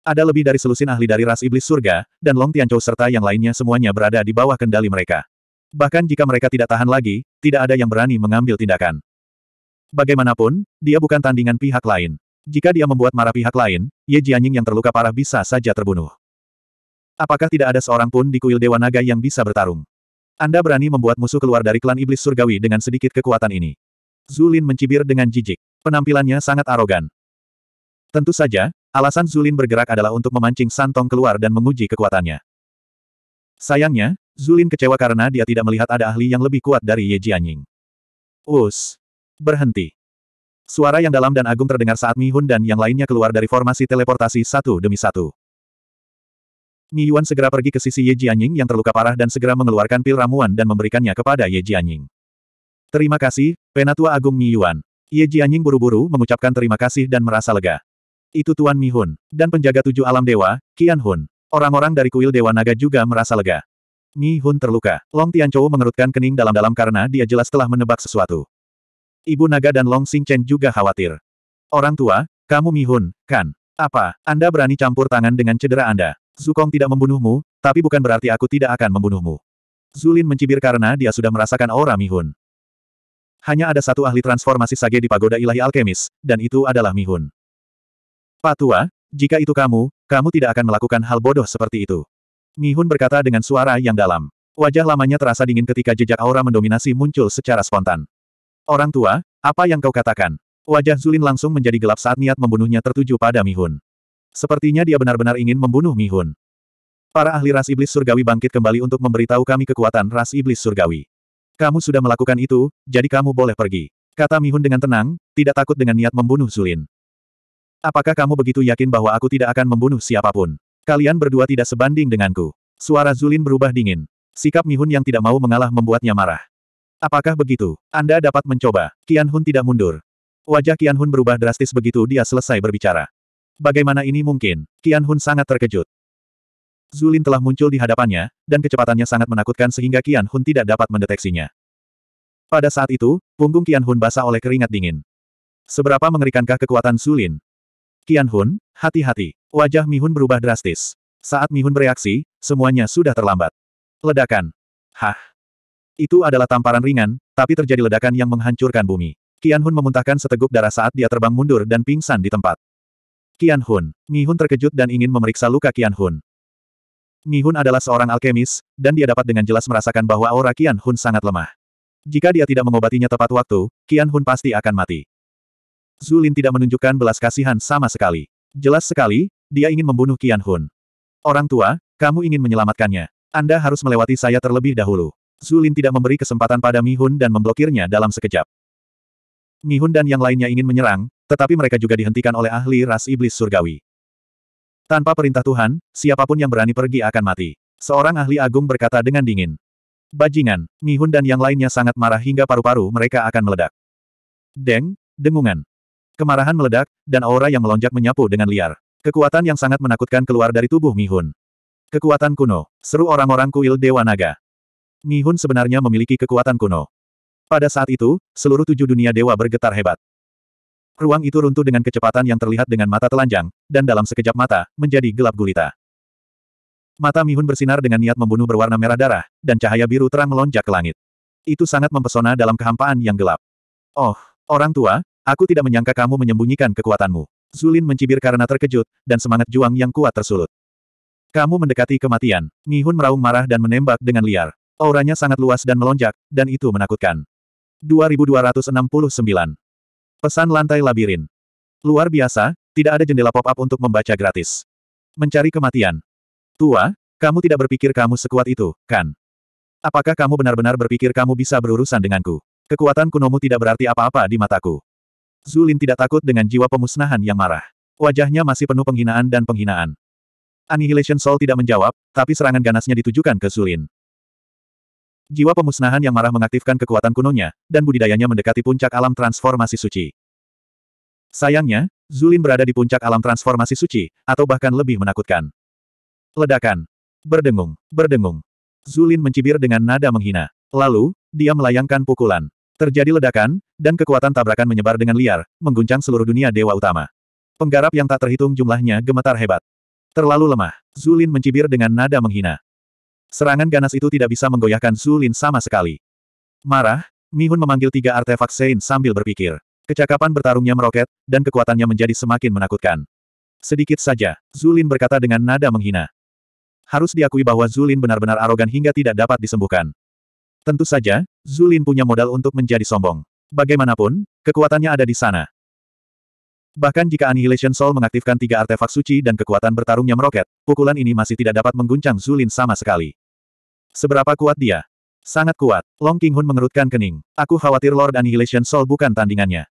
Ada lebih dari selusin ahli dari ras iblis surga, dan Long Tianchou serta yang lainnya semuanya berada di bawah kendali mereka. Bahkan jika mereka tidak tahan lagi, tidak ada yang berani mengambil tindakan. Bagaimanapun, dia bukan tandingan pihak lain. Jika dia membuat marah pihak lain, Ye Jianying yang terluka parah bisa saja terbunuh. Apakah tidak ada seorang pun di kuil Dewa Naga yang bisa bertarung? Anda berani membuat musuh keluar dari klan iblis surgawi dengan sedikit kekuatan ini. Zulin mencibir dengan jijik. Penampilannya sangat arogan. Tentu saja, alasan Zulin bergerak adalah untuk memancing Santong keluar dan menguji kekuatannya. Sayangnya, Zulin kecewa karena dia tidak melihat ada ahli yang lebih kuat dari Ye Jianying. Us, Berhenti. Suara yang dalam dan agung terdengar saat Mi Hun dan yang lainnya keluar dari formasi teleportasi satu demi satu. Mi Yuan segera pergi ke sisi Ye Jianying yang terluka parah dan segera mengeluarkan pil ramuan dan memberikannya kepada Ye Jianying. Terima kasih, Penatua Agung Mi Yuan. Ye Jianying buru-buru mengucapkan terima kasih dan merasa lega. Itu Tuan Mi Hun, dan penjaga tujuh alam dewa, Qian Hun. Orang-orang dari kuil Dewa Naga juga merasa lega. Mi Hun terluka. Long Tianchou mengerutkan kening dalam-dalam karena dia jelas telah menebak sesuatu. Ibu Naga dan Long Chen juga khawatir. Orang tua, kamu mihun, kan? Apa, Anda berani campur tangan dengan cedera Anda? Zukong tidak membunuhmu, tapi bukan berarti aku tidak akan membunuhmu. Zulin mencibir karena dia sudah merasakan aura Mihun. Hanya ada satu ahli transformasi sage di pagoda ilahi alkemis, dan itu adalah Mihun. tua, jika itu kamu, kamu tidak akan melakukan hal bodoh seperti itu. Mihun berkata dengan suara yang dalam. Wajah lamanya terasa dingin ketika jejak aura mendominasi muncul secara spontan. Orang tua, apa yang kau katakan? Wajah Zulin langsung menjadi gelap saat niat membunuhnya tertuju pada Mihun. Sepertinya dia benar-benar ingin membunuh Mihun. Para ahli ras iblis surgawi bangkit kembali untuk memberitahu kami kekuatan ras iblis surgawi. Kamu sudah melakukan itu, jadi kamu boleh pergi. Kata Mihun dengan tenang, tidak takut dengan niat membunuh Zulin. Apakah kamu begitu yakin bahwa aku tidak akan membunuh siapapun? Kalian berdua tidak sebanding denganku. Suara Zulin berubah dingin. Sikap Mihun yang tidak mau mengalah membuatnya marah. Apakah begitu? Anda dapat mencoba. Kian Hun tidak mundur. Wajah Kian Hun berubah drastis begitu dia selesai berbicara. Bagaimana ini mungkin? Kian Hun sangat terkejut. Zulin telah muncul di hadapannya, dan kecepatannya sangat menakutkan sehingga Kian Hun tidak dapat mendeteksinya. Pada saat itu, punggung Kian Hun basah oleh keringat dingin. Seberapa mengerikankah kekuatan Zulin? Kian Hun, hati-hati. Wajah Mihun berubah drastis. Saat Mihun bereaksi, semuanya sudah terlambat. Ledakan. Hah, itu adalah tamparan ringan, tapi terjadi ledakan yang menghancurkan bumi. Qian Hun memuntahkan seteguk darah saat dia terbang mundur dan pingsan di tempat. Qian Hun. Mi Hun terkejut dan ingin memeriksa luka Qian Hun. Mi Hun adalah seorang alkemis, dan dia dapat dengan jelas merasakan bahwa aura Qian Hun sangat lemah. Jika dia tidak mengobatinya tepat waktu, Qian Hun pasti akan mati. Zulin tidak menunjukkan belas kasihan sama sekali. Jelas sekali, dia ingin membunuh Qian Hun. Orang tua, kamu ingin menyelamatkannya. Anda harus melewati saya terlebih dahulu. Zulin tidak memberi kesempatan pada Mihun dan memblokirnya dalam sekejap. Mihun dan yang lainnya ingin menyerang, tetapi mereka juga dihentikan oleh ahli ras iblis surgawi. Tanpa perintah Tuhan, siapapun yang berani pergi akan mati. Seorang ahli agung berkata dengan dingin. Bajingan, Mihun dan yang lainnya sangat marah hingga paru-paru mereka akan meledak. Deng, dengungan. Kemarahan meledak, dan aura yang melonjak menyapu dengan liar. Kekuatan yang sangat menakutkan keluar dari tubuh Mihun. Kekuatan kuno, seru orang-orang kuil Dewa Naga. Nihun sebenarnya memiliki kekuatan kuno. Pada saat itu, seluruh tujuh dunia dewa bergetar hebat. Ruang itu runtuh dengan kecepatan yang terlihat dengan mata telanjang, dan dalam sekejap mata, menjadi gelap gulita. Mata Mihun bersinar dengan niat membunuh berwarna merah darah, dan cahaya biru terang melonjak ke langit. Itu sangat mempesona dalam kehampaan yang gelap. Oh, orang tua, aku tidak menyangka kamu menyembunyikan kekuatanmu. Zulin mencibir karena terkejut, dan semangat juang yang kuat tersulut. Kamu mendekati kematian. Mihun meraung marah dan menembak dengan liar. Auranya sangat luas dan melonjak, dan itu menakutkan. 2269. Pesan lantai labirin. Luar biasa, tidak ada jendela pop-up untuk membaca gratis. Mencari kematian. Tua, kamu tidak berpikir kamu sekuat itu, kan? Apakah kamu benar-benar berpikir kamu bisa berurusan denganku? Kekuatan kunomu tidak berarti apa-apa di mataku. Zulin tidak takut dengan jiwa pemusnahan yang marah. Wajahnya masih penuh penghinaan dan penghinaan. Annihilation Soul tidak menjawab, tapi serangan ganasnya ditujukan ke Zulin. Jiwa pemusnahan yang marah mengaktifkan kekuatan kunonya, dan budidayanya mendekati puncak alam transformasi suci. Sayangnya, Zulin berada di puncak alam transformasi suci, atau bahkan lebih menakutkan. Ledakan. Berdengung, berdengung. Zulin mencibir dengan nada menghina. Lalu, dia melayangkan pukulan. Terjadi ledakan, dan kekuatan tabrakan menyebar dengan liar, mengguncang seluruh dunia dewa utama. Penggarap yang tak terhitung jumlahnya gemetar hebat. Terlalu lemah. Zulin mencibir dengan nada menghina. Serangan ganas itu tidak bisa menggoyahkan Zulin sama sekali. Marah, Mihun memanggil tiga artefak Sein sambil berpikir. Kecakapan bertarungnya meroket, dan kekuatannya menjadi semakin menakutkan. Sedikit saja, Zulin berkata dengan nada menghina. Harus diakui bahwa Zulin benar-benar arogan hingga tidak dapat disembuhkan. Tentu saja, Zulin punya modal untuk menjadi sombong. Bagaimanapun, kekuatannya ada di sana. Bahkan jika Annihilation Soul mengaktifkan tiga artefak suci dan kekuatan bertarungnya meroket, pukulan ini masih tidak dapat mengguncang Zulin sama sekali. Seberapa kuat dia? Sangat kuat. Long King Hun mengerutkan kening. Aku khawatir Lord Annihilation Soul bukan tandingannya.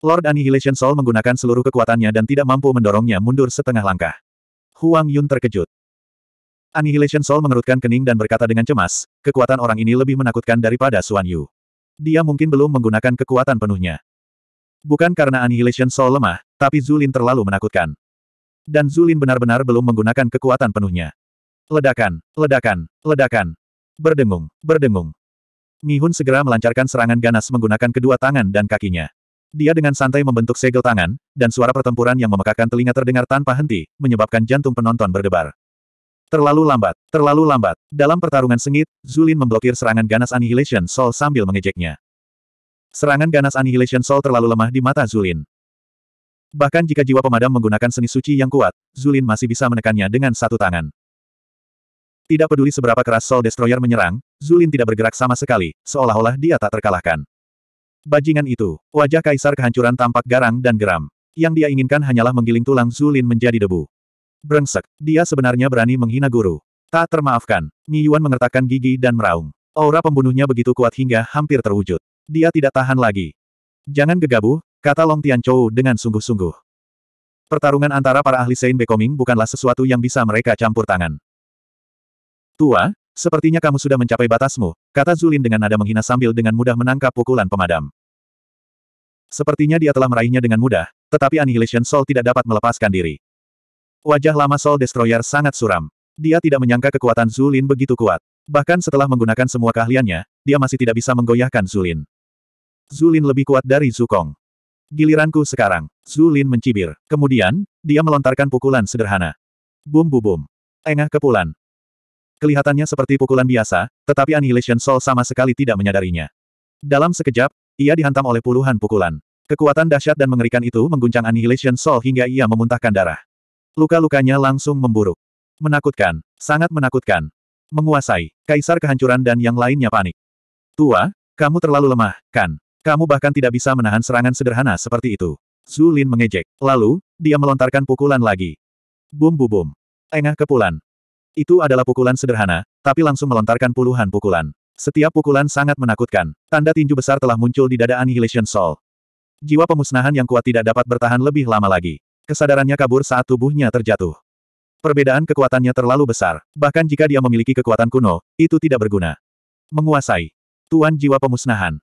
Lord Annihilation Soul menggunakan seluruh kekuatannya dan tidak mampu mendorongnya mundur setengah langkah. Huang Yun terkejut. Annihilation Soul mengerutkan kening dan berkata dengan cemas, kekuatan orang ini lebih menakutkan daripada Suan Yu. Dia mungkin belum menggunakan kekuatan penuhnya. Bukan karena Annihilation Soul lemah, tapi Zulin terlalu menakutkan. Dan Zulin benar-benar belum menggunakan kekuatan penuhnya. Ledakan, ledakan, ledakan. Berdengung, berdengung. Mihun segera melancarkan serangan ganas menggunakan kedua tangan dan kakinya. Dia dengan santai membentuk segel tangan, dan suara pertempuran yang memekakan telinga terdengar tanpa henti, menyebabkan jantung penonton berdebar. Terlalu lambat, terlalu lambat. Dalam pertarungan sengit, Zulin memblokir serangan ganas Annihilation Soul sambil mengejeknya. Serangan ganas Annihilation Soul terlalu lemah di mata Zulin. Bahkan jika jiwa pemadam menggunakan seni suci yang kuat, Zulin masih bisa menekannya dengan satu tangan. Tidak peduli seberapa keras Soul Destroyer menyerang, Zulin tidak bergerak sama sekali, seolah-olah dia tak terkalahkan. Bajingan itu, wajah kaisar kehancuran tampak garang dan geram. Yang dia inginkan hanyalah menggiling tulang Zulin menjadi debu. Brengsek, dia sebenarnya berani menghina guru. Tak termaafkan, Yuan mengertakkan gigi dan meraung. Aura pembunuhnya begitu kuat hingga hampir terwujud. Dia tidak tahan lagi. Jangan gegabah, kata Long Tianchou dengan sungguh-sungguh. Pertarungan antara para ahli Sein Bekoming bukanlah sesuatu yang bisa mereka campur tangan. Tua, sepertinya kamu sudah mencapai batasmu, kata Zulin dengan nada menghina sambil dengan mudah menangkap pukulan pemadam. Sepertinya dia telah meraihnya dengan mudah, tetapi Annihilation Soul tidak dapat melepaskan diri. Wajah lama Soul Destroyer sangat suram. Dia tidak menyangka kekuatan Zulin begitu kuat. Bahkan setelah menggunakan semua keahliannya, dia masih tidak bisa menggoyahkan Zulin. Zulin lebih kuat dari Zukong. Giliranku sekarang. Zulin mencibir. Kemudian, dia melontarkan pukulan sederhana. Bum bum bum. Engah kepulan. Kelihatannya seperti pukulan biasa, tetapi Annihilation Soul sama sekali tidak menyadarinya. Dalam sekejap, ia dihantam oleh puluhan pukulan. Kekuatan dahsyat dan mengerikan itu mengguncang Annihilation Soul hingga ia memuntahkan darah. Luka-lukanya langsung memburuk. Menakutkan, sangat menakutkan. Menguasai, kaisar kehancuran dan yang lainnya panik. Tua, kamu terlalu lemah, kan? Kamu bahkan tidak bisa menahan serangan sederhana seperti itu. Zulin mengejek. Lalu, dia melontarkan pukulan lagi. Bum bum bum. Engah kepulan. Itu adalah pukulan sederhana, tapi langsung melontarkan puluhan pukulan. Setiap pukulan sangat menakutkan. Tanda tinju besar telah muncul di dada Annihilation Soul. Jiwa pemusnahan yang kuat tidak dapat bertahan lebih lama lagi. Kesadarannya kabur saat tubuhnya terjatuh. Perbedaan kekuatannya terlalu besar, bahkan jika dia memiliki kekuatan kuno, itu tidak berguna. Menguasai. Tuan Jiwa Pemusnahan.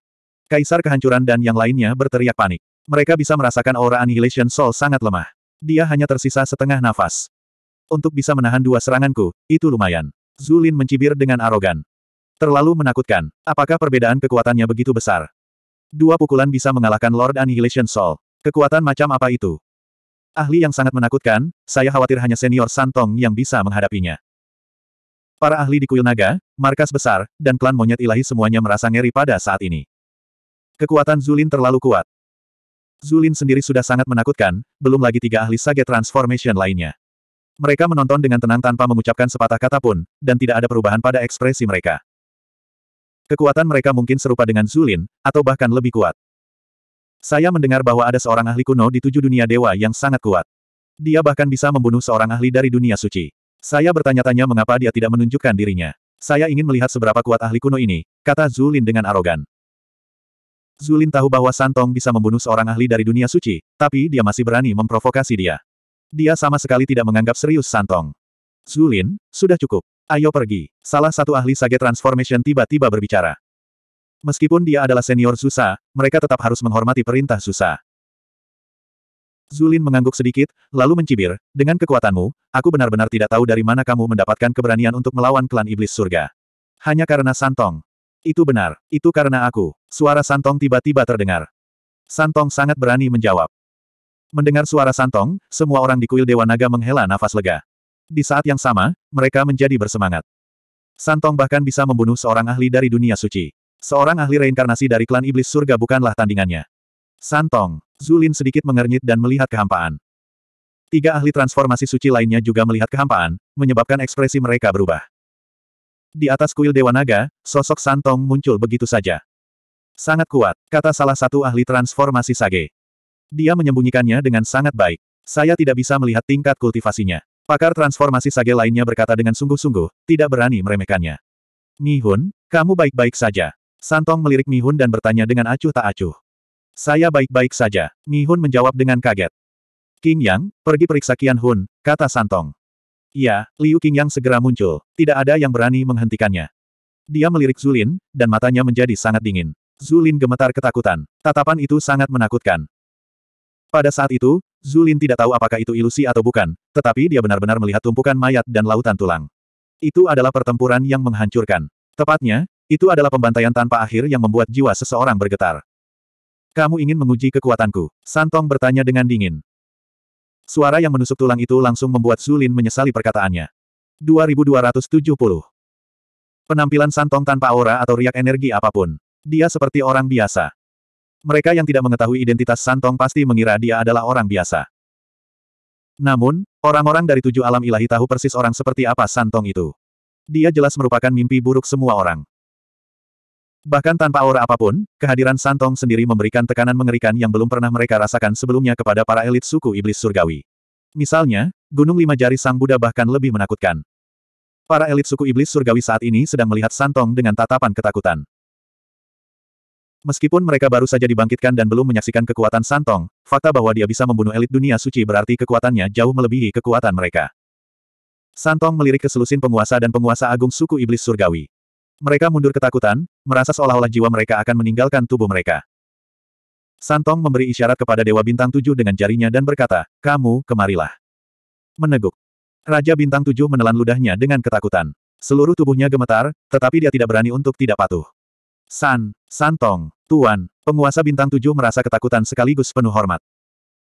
Kaisar Kehancuran dan yang lainnya berteriak panik. Mereka bisa merasakan aura Annihilation Soul sangat lemah. Dia hanya tersisa setengah nafas. Untuk bisa menahan dua seranganku, itu lumayan. Zulin mencibir dengan arogan. Terlalu menakutkan. Apakah perbedaan kekuatannya begitu besar? Dua pukulan bisa mengalahkan Lord Annihilation Soul. Kekuatan macam apa itu? Ahli yang sangat menakutkan, saya khawatir hanya senior Santong yang bisa menghadapinya. Para ahli di kuil naga, markas besar, dan klan monyet ilahi semuanya merasa ngeri pada saat ini. Kekuatan Zulin terlalu kuat. Zulin sendiri sudah sangat menakutkan, belum lagi tiga ahli Sage Transformation lainnya. Mereka menonton dengan tenang tanpa mengucapkan sepatah kata pun, dan tidak ada perubahan pada ekspresi mereka. Kekuatan mereka mungkin serupa dengan Zulin, atau bahkan lebih kuat. Saya mendengar bahwa ada seorang ahli kuno di tujuh dunia dewa yang sangat kuat. Dia bahkan bisa membunuh seorang ahli dari dunia suci. Saya bertanya-tanya mengapa dia tidak menunjukkan dirinya. Saya ingin melihat seberapa kuat ahli kuno ini, kata Zulin dengan arogan. Zulin tahu bahwa Santong bisa membunuh seorang ahli dari dunia suci, tapi dia masih berani memprovokasi dia. Dia sama sekali tidak menganggap serius Santong. Zulin, sudah cukup. Ayo pergi. Salah satu ahli sage transformation tiba-tiba berbicara. Meskipun dia adalah senior Susa, mereka tetap harus menghormati perintah Susa. Zulin mengangguk sedikit, lalu mencibir, dengan kekuatanmu, aku benar-benar tidak tahu dari mana kamu mendapatkan keberanian untuk melawan klan iblis surga. Hanya karena Santong. Itu benar, itu karena aku. Suara Santong tiba-tiba terdengar. Santong sangat berani menjawab. Mendengar suara Santong, semua orang di kuil Dewa Naga menghela nafas lega. Di saat yang sama, mereka menjadi bersemangat. Santong bahkan bisa membunuh seorang ahli dari dunia suci. Seorang ahli reinkarnasi dari klan iblis surga bukanlah tandingannya. Santong, Zulin sedikit mengernyit dan melihat kehampaan. Tiga ahli transformasi suci lainnya juga melihat kehampaan, menyebabkan ekspresi mereka berubah. Di atas kuil Dewa Naga, sosok Santong muncul begitu saja. Sangat kuat, kata salah satu ahli transformasi Sage. Dia menyembunyikannya dengan sangat baik. Saya tidak bisa melihat tingkat kultivasinya. Pakar transformasi Sage lainnya berkata dengan sungguh-sungguh, tidak berani meremehkannya. Mihun, kamu baik-baik saja. Santong melirik Mihun dan bertanya dengan acuh tak acuh. Saya baik-baik saja. Mihun menjawab dengan kaget. King Yang, pergi periksa Kian Hun, kata Santong. Iya, Liu Qingyang yang segera muncul. Tidak ada yang berani menghentikannya. Dia melirik Zulin, dan matanya menjadi sangat dingin. Zulin gemetar ketakutan. Tatapan itu sangat menakutkan. Pada saat itu, Zulin tidak tahu apakah itu ilusi atau bukan, tetapi dia benar-benar melihat tumpukan mayat dan lautan tulang. Itu adalah pertempuran yang menghancurkan. Tepatnya, itu adalah pembantaian tanpa akhir yang membuat jiwa seseorang bergetar. Kamu ingin menguji kekuatanku? Santong bertanya dengan dingin. Suara yang menusuk tulang itu langsung membuat Zulin menyesali perkataannya. 2270. Penampilan Santong tanpa aura atau riak energi apapun. Dia seperti orang biasa. Mereka yang tidak mengetahui identitas Santong pasti mengira dia adalah orang biasa. Namun, orang-orang dari tujuh alam ilahi tahu persis orang seperti apa Santong itu. Dia jelas merupakan mimpi buruk semua orang. Bahkan tanpa aura apapun, kehadiran Santong sendiri memberikan tekanan mengerikan yang belum pernah mereka rasakan sebelumnya kepada para elit suku iblis surgawi. Misalnya, Gunung Lima Jari Sang Buddha bahkan lebih menakutkan. Para elit suku iblis surgawi saat ini sedang melihat Santong dengan tatapan ketakutan. Meskipun mereka baru saja dibangkitkan dan belum menyaksikan kekuatan Santong, fakta bahwa dia bisa membunuh elit dunia suci berarti kekuatannya jauh melebihi kekuatan mereka. Santong melirik ke selusin penguasa dan penguasa agung suku iblis surgawi. Mereka mundur ketakutan, merasa seolah-olah jiwa mereka akan meninggalkan tubuh mereka. Santong memberi isyarat kepada Dewa Bintang Tujuh dengan jarinya dan berkata, kamu, kemarilah. Meneguk. Raja Bintang Tujuh menelan ludahnya dengan ketakutan. Seluruh tubuhnya gemetar, tetapi dia tidak berani untuk tidak patuh. San, Santong, Tuan, penguasa Bintang Tujuh merasa ketakutan sekaligus penuh hormat.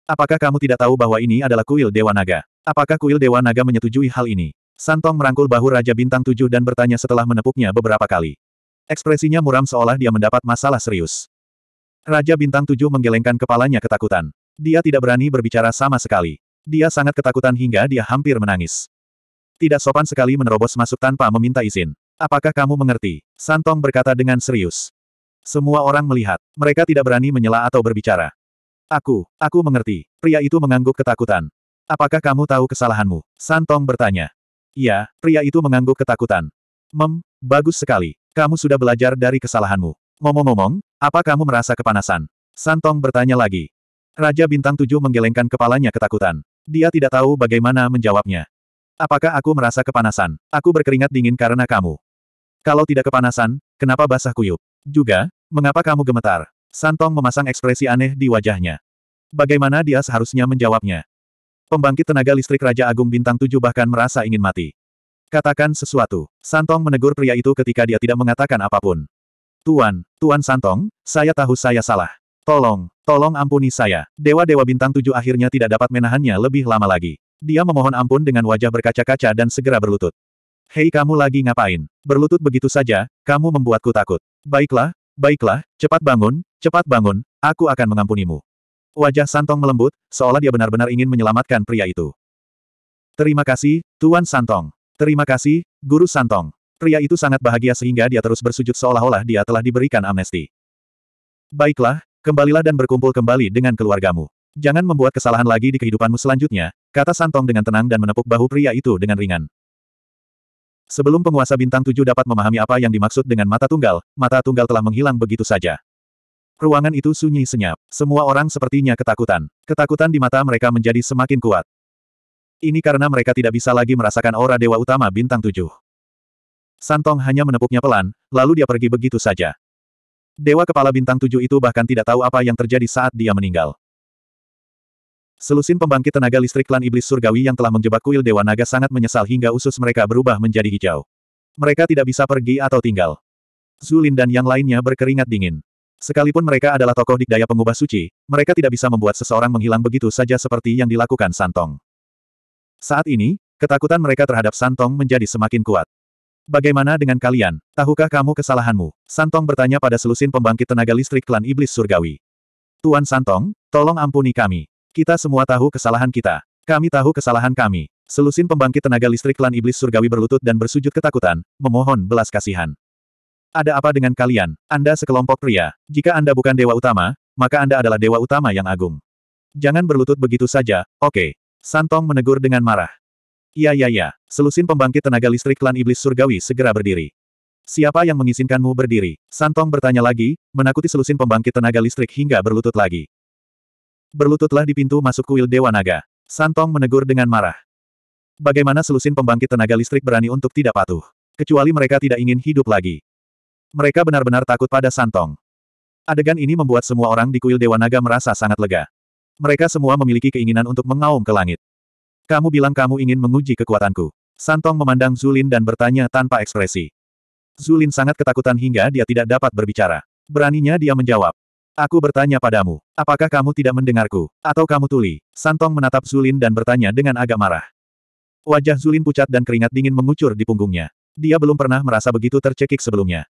Apakah kamu tidak tahu bahwa ini adalah kuil Dewa Naga? Apakah kuil Dewa Naga menyetujui hal ini? Santong merangkul bahu Raja Bintang Tujuh dan bertanya setelah menepuknya beberapa kali. Ekspresinya muram seolah dia mendapat masalah serius. Raja Bintang Tujuh menggelengkan kepalanya ketakutan. Dia tidak berani berbicara sama sekali. Dia sangat ketakutan hingga dia hampir menangis. Tidak sopan sekali menerobos masuk tanpa meminta izin. Apakah kamu mengerti? Santong berkata dengan serius. Semua orang melihat. Mereka tidak berani menyela atau berbicara. Aku, aku mengerti. Pria itu mengangguk ketakutan. Apakah kamu tahu kesalahanmu? Santong bertanya. Iya, pria itu mengangguk ketakutan. Mem, bagus sekali. Kamu sudah belajar dari kesalahanmu. Ngomong-ngomong, apa kamu merasa kepanasan? Santong bertanya lagi. Raja Bintang Tujuh menggelengkan kepalanya ketakutan. Dia tidak tahu bagaimana menjawabnya. Apakah aku merasa kepanasan? Aku berkeringat dingin karena kamu. Kalau tidak kepanasan, kenapa basah kuyup? Juga, mengapa kamu gemetar? Santong memasang ekspresi aneh di wajahnya. Bagaimana dia seharusnya menjawabnya? Pembangkit tenaga listrik Raja Agung Bintang 7 bahkan merasa ingin mati. Katakan sesuatu. Santong menegur pria itu ketika dia tidak mengatakan apapun. Tuan, Tuan Santong, saya tahu saya salah. Tolong, tolong ampuni saya. Dewa-dewa bintang tujuh akhirnya tidak dapat menahannya lebih lama lagi. Dia memohon ampun dengan wajah berkaca-kaca dan segera berlutut. Hei kamu lagi ngapain? Berlutut begitu saja, kamu membuatku takut. Baiklah, baiklah, cepat bangun, cepat bangun, aku akan mengampunimu. Wajah Santong melembut, seolah dia benar-benar ingin menyelamatkan pria itu. Terima kasih, Tuan Santong. Terima kasih, Guru Santong. Pria itu sangat bahagia sehingga dia terus bersujud seolah-olah dia telah diberikan amnesti. Baiklah, kembalilah dan berkumpul kembali dengan keluargamu. Jangan membuat kesalahan lagi di kehidupanmu selanjutnya, kata Santong dengan tenang dan menepuk bahu pria itu dengan ringan. Sebelum penguasa bintang tujuh dapat memahami apa yang dimaksud dengan mata tunggal, mata tunggal telah menghilang begitu saja. Ruangan itu sunyi senyap. Semua orang sepertinya ketakutan. Ketakutan di mata mereka menjadi semakin kuat. Ini karena mereka tidak bisa lagi merasakan aura Dewa Utama Bintang Tujuh. Santong hanya menepuknya pelan, lalu dia pergi begitu saja. Dewa Kepala Bintang Tujuh itu bahkan tidak tahu apa yang terjadi saat dia meninggal. Selusin pembangkit tenaga listrik klan iblis surgawi yang telah menjebak kuil Dewa Naga sangat menyesal hingga usus mereka berubah menjadi hijau. Mereka tidak bisa pergi atau tinggal. Zulin dan yang lainnya berkeringat dingin. Sekalipun mereka adalah tokoh dikdaya pengubah suci, mereka tidak bisa membuat seseorang menghilang begitu saja seperti yang dilakukan Santong. Saat ini, ketakutan mereka terhadap Santong menjadi semakin kuat. Bagaimana dengan kalian? Tahukah kamu kesalahanmu? Santong bertanya pada selusin pembangkit tenaga listrik klan iblis surgawi. Tuan Santong, tolong ampuni kami. Kita semua tahu kesalahan kita. Kami tahu kesalahan kami. Selusin pembangkit tenaga listrik klan iblis surgawi berlutut dan bersujud ketakutan, memohon belas kasihan. Ada apa dengan kalian, Anda sekelompok pria? Jika Anda bukan dewa utama, maka Anda adalah dewa utama yang agung. Jangan berlutut begitu saja, oke. Okay. Santong menegur dengan marah. Iya ya, ya. selusin pembangkit tenaga listrik klan iblis surgawi segera berdiri. Siapa yang mengizinkanmu berdiri? Santong bertanya lagi, menakuti selusin pembangkit tenaga listrik hingga berlutut lagi. Berlututlah di pintu masuk kuil Dewa Naga. Santong menegur dengan marah. Bagaimana selusin pembangkit tenaga listrik berani untuk tidak patuh? Kecuali mereka tidak ingin hidup lagi. Mereka benar-benar takut pada Santong. Adegan ini membuat semua orang di kuil Dewa Naga merasa sangat lega. Mereka semua memiliki keinginan untuk mengaum ke langit. Kamu bilang kamu ingin menguji kekuatanku. Santong memandang Zulin dan bertanya tanpa ekspresi. Zulin sangat ketakutan hingga dia tidak dapat berbicara. Beraninya dia menjawab. Aku bertanya padamu, apakah kamu tidak mendengarku, atau kamu tuli? Santong menatap Zulin dan bertanya dengan agak marah. Wajah Zulin pucat dan keringat dingin mengucur di punggungnya. Dia belum pernah merasa begitu tercekik sebelumnya.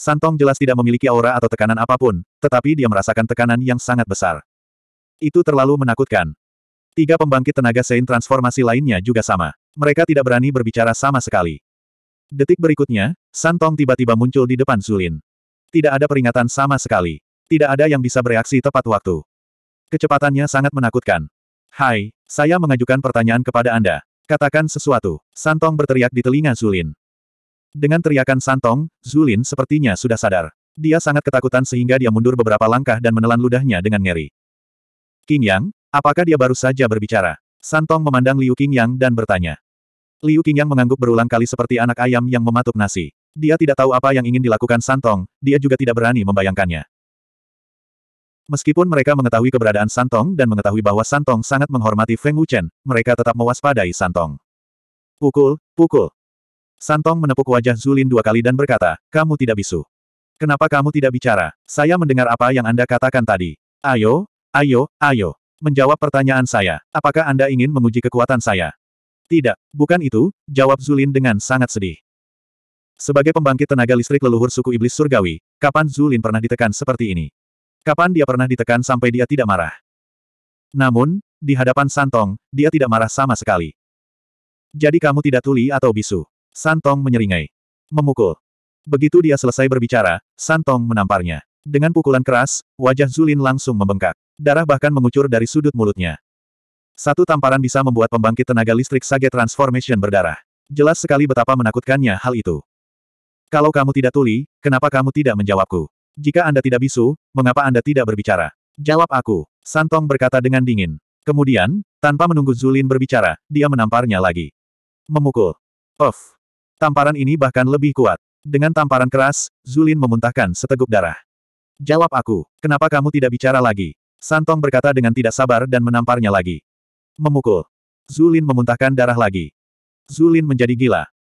Santong jelas tidak memiliki aura atau tekanan apapun, tetapi dia merasakan tekanan yang sangat besar. Itu terlalu menakutkan. Tiga pembangkit tenaga Sein transformasi lainnya juga sama. Mereka tidak berani berbicara sama sekali. Detik berikutnya, Santong tiba-tiba muncul di depan Zulin. Tidak ada peringatan sama sekali. Tidak ada yang bisa bereaksi tepat waktu. Kecepatannya sangat menakutkan. Hai, saya mengajukan pertanyaan kepada Anda. Katakan sesuatu. Santong berteriak di telinga Zulin. Dengan teriakan santong, Zulin sepertinya sudah sadar. Dia sangat ketakutan sehingga dia mundur beberapa langkah dan menelan ludahnya dengan ngeri. King Yang, apakah dia baru saja berbicara? Santong memandang Liu King Yang dan bertanya. Liu King Yang mengangguk berulang kali seperti anak ayam yang mematuk nasi. Dia tidak tahu apa yang ingin dilakukan Santong, dia juga tidak berani membayangkannya. Meskipun mereka mengetahui keberadaan Santong dan mengetahui bahwa Santong sangat menghormati Feng Wuchen, mereka tetap mewaspadai Santong. Pukul, pukul. Santong menepuk wajah Zulin dua kali dan berkata, kamu tidak bisu. Kenapa kamu tidak bicara? Saya mendengar apa yang Anda katakan tadi. Ayo, ayo, ayo. Menjawab pertanyaan saya, apakah Anda ingin menguji kekuatan saya? Tidak, bukan itu, jawab Zulin dengan sangat sedih. Sebagai pembangkit tenaga listrik leluhur suku iblis surgawi, kapan Zulin pernah ditekan seperti ini? Kapan dia pernah ditekan sampai dia tidak marah? Namun, di hadapan Santong, dia tidak marah sama sekali. Jadi kamu tidak tuli atau bisu. Santong menyeringai. Memukul. Begitu dia selesai berbicara, Santong menamparnya. Dengan pukulan keras, wajah Zulin langsung membengkak. Darah bahkan mengucur dari sudut mulutnya. Satu tamparan bisa membuat pembangkit tenaga listrik Sage Transformation berdarah. Jelas sekali betapa menakutkannya hal itu. Kalau kamu tidak tuli, kenapa kamu tidak menjawabku? Jika Anda tidak bisu, mengapa Anda tidak berbicara? Jawab aku, Santong berkata dengan dingin. Kemudian, tanpa menunggu Zulin berbicara, dia menamparnya lagi. Memukul. Off. Tamparan ini bahkan lebih kuat. Dengan tamparan keras, Zulin memuntahkan seteguk darah. Jawab aku, kenapa kamu tidak bicara lagi? Santong berkata dengan tidak sabar dan menamparnya lagi. Memukul. Zulin memuntahkan darah lagi. Zulin menjadi gila.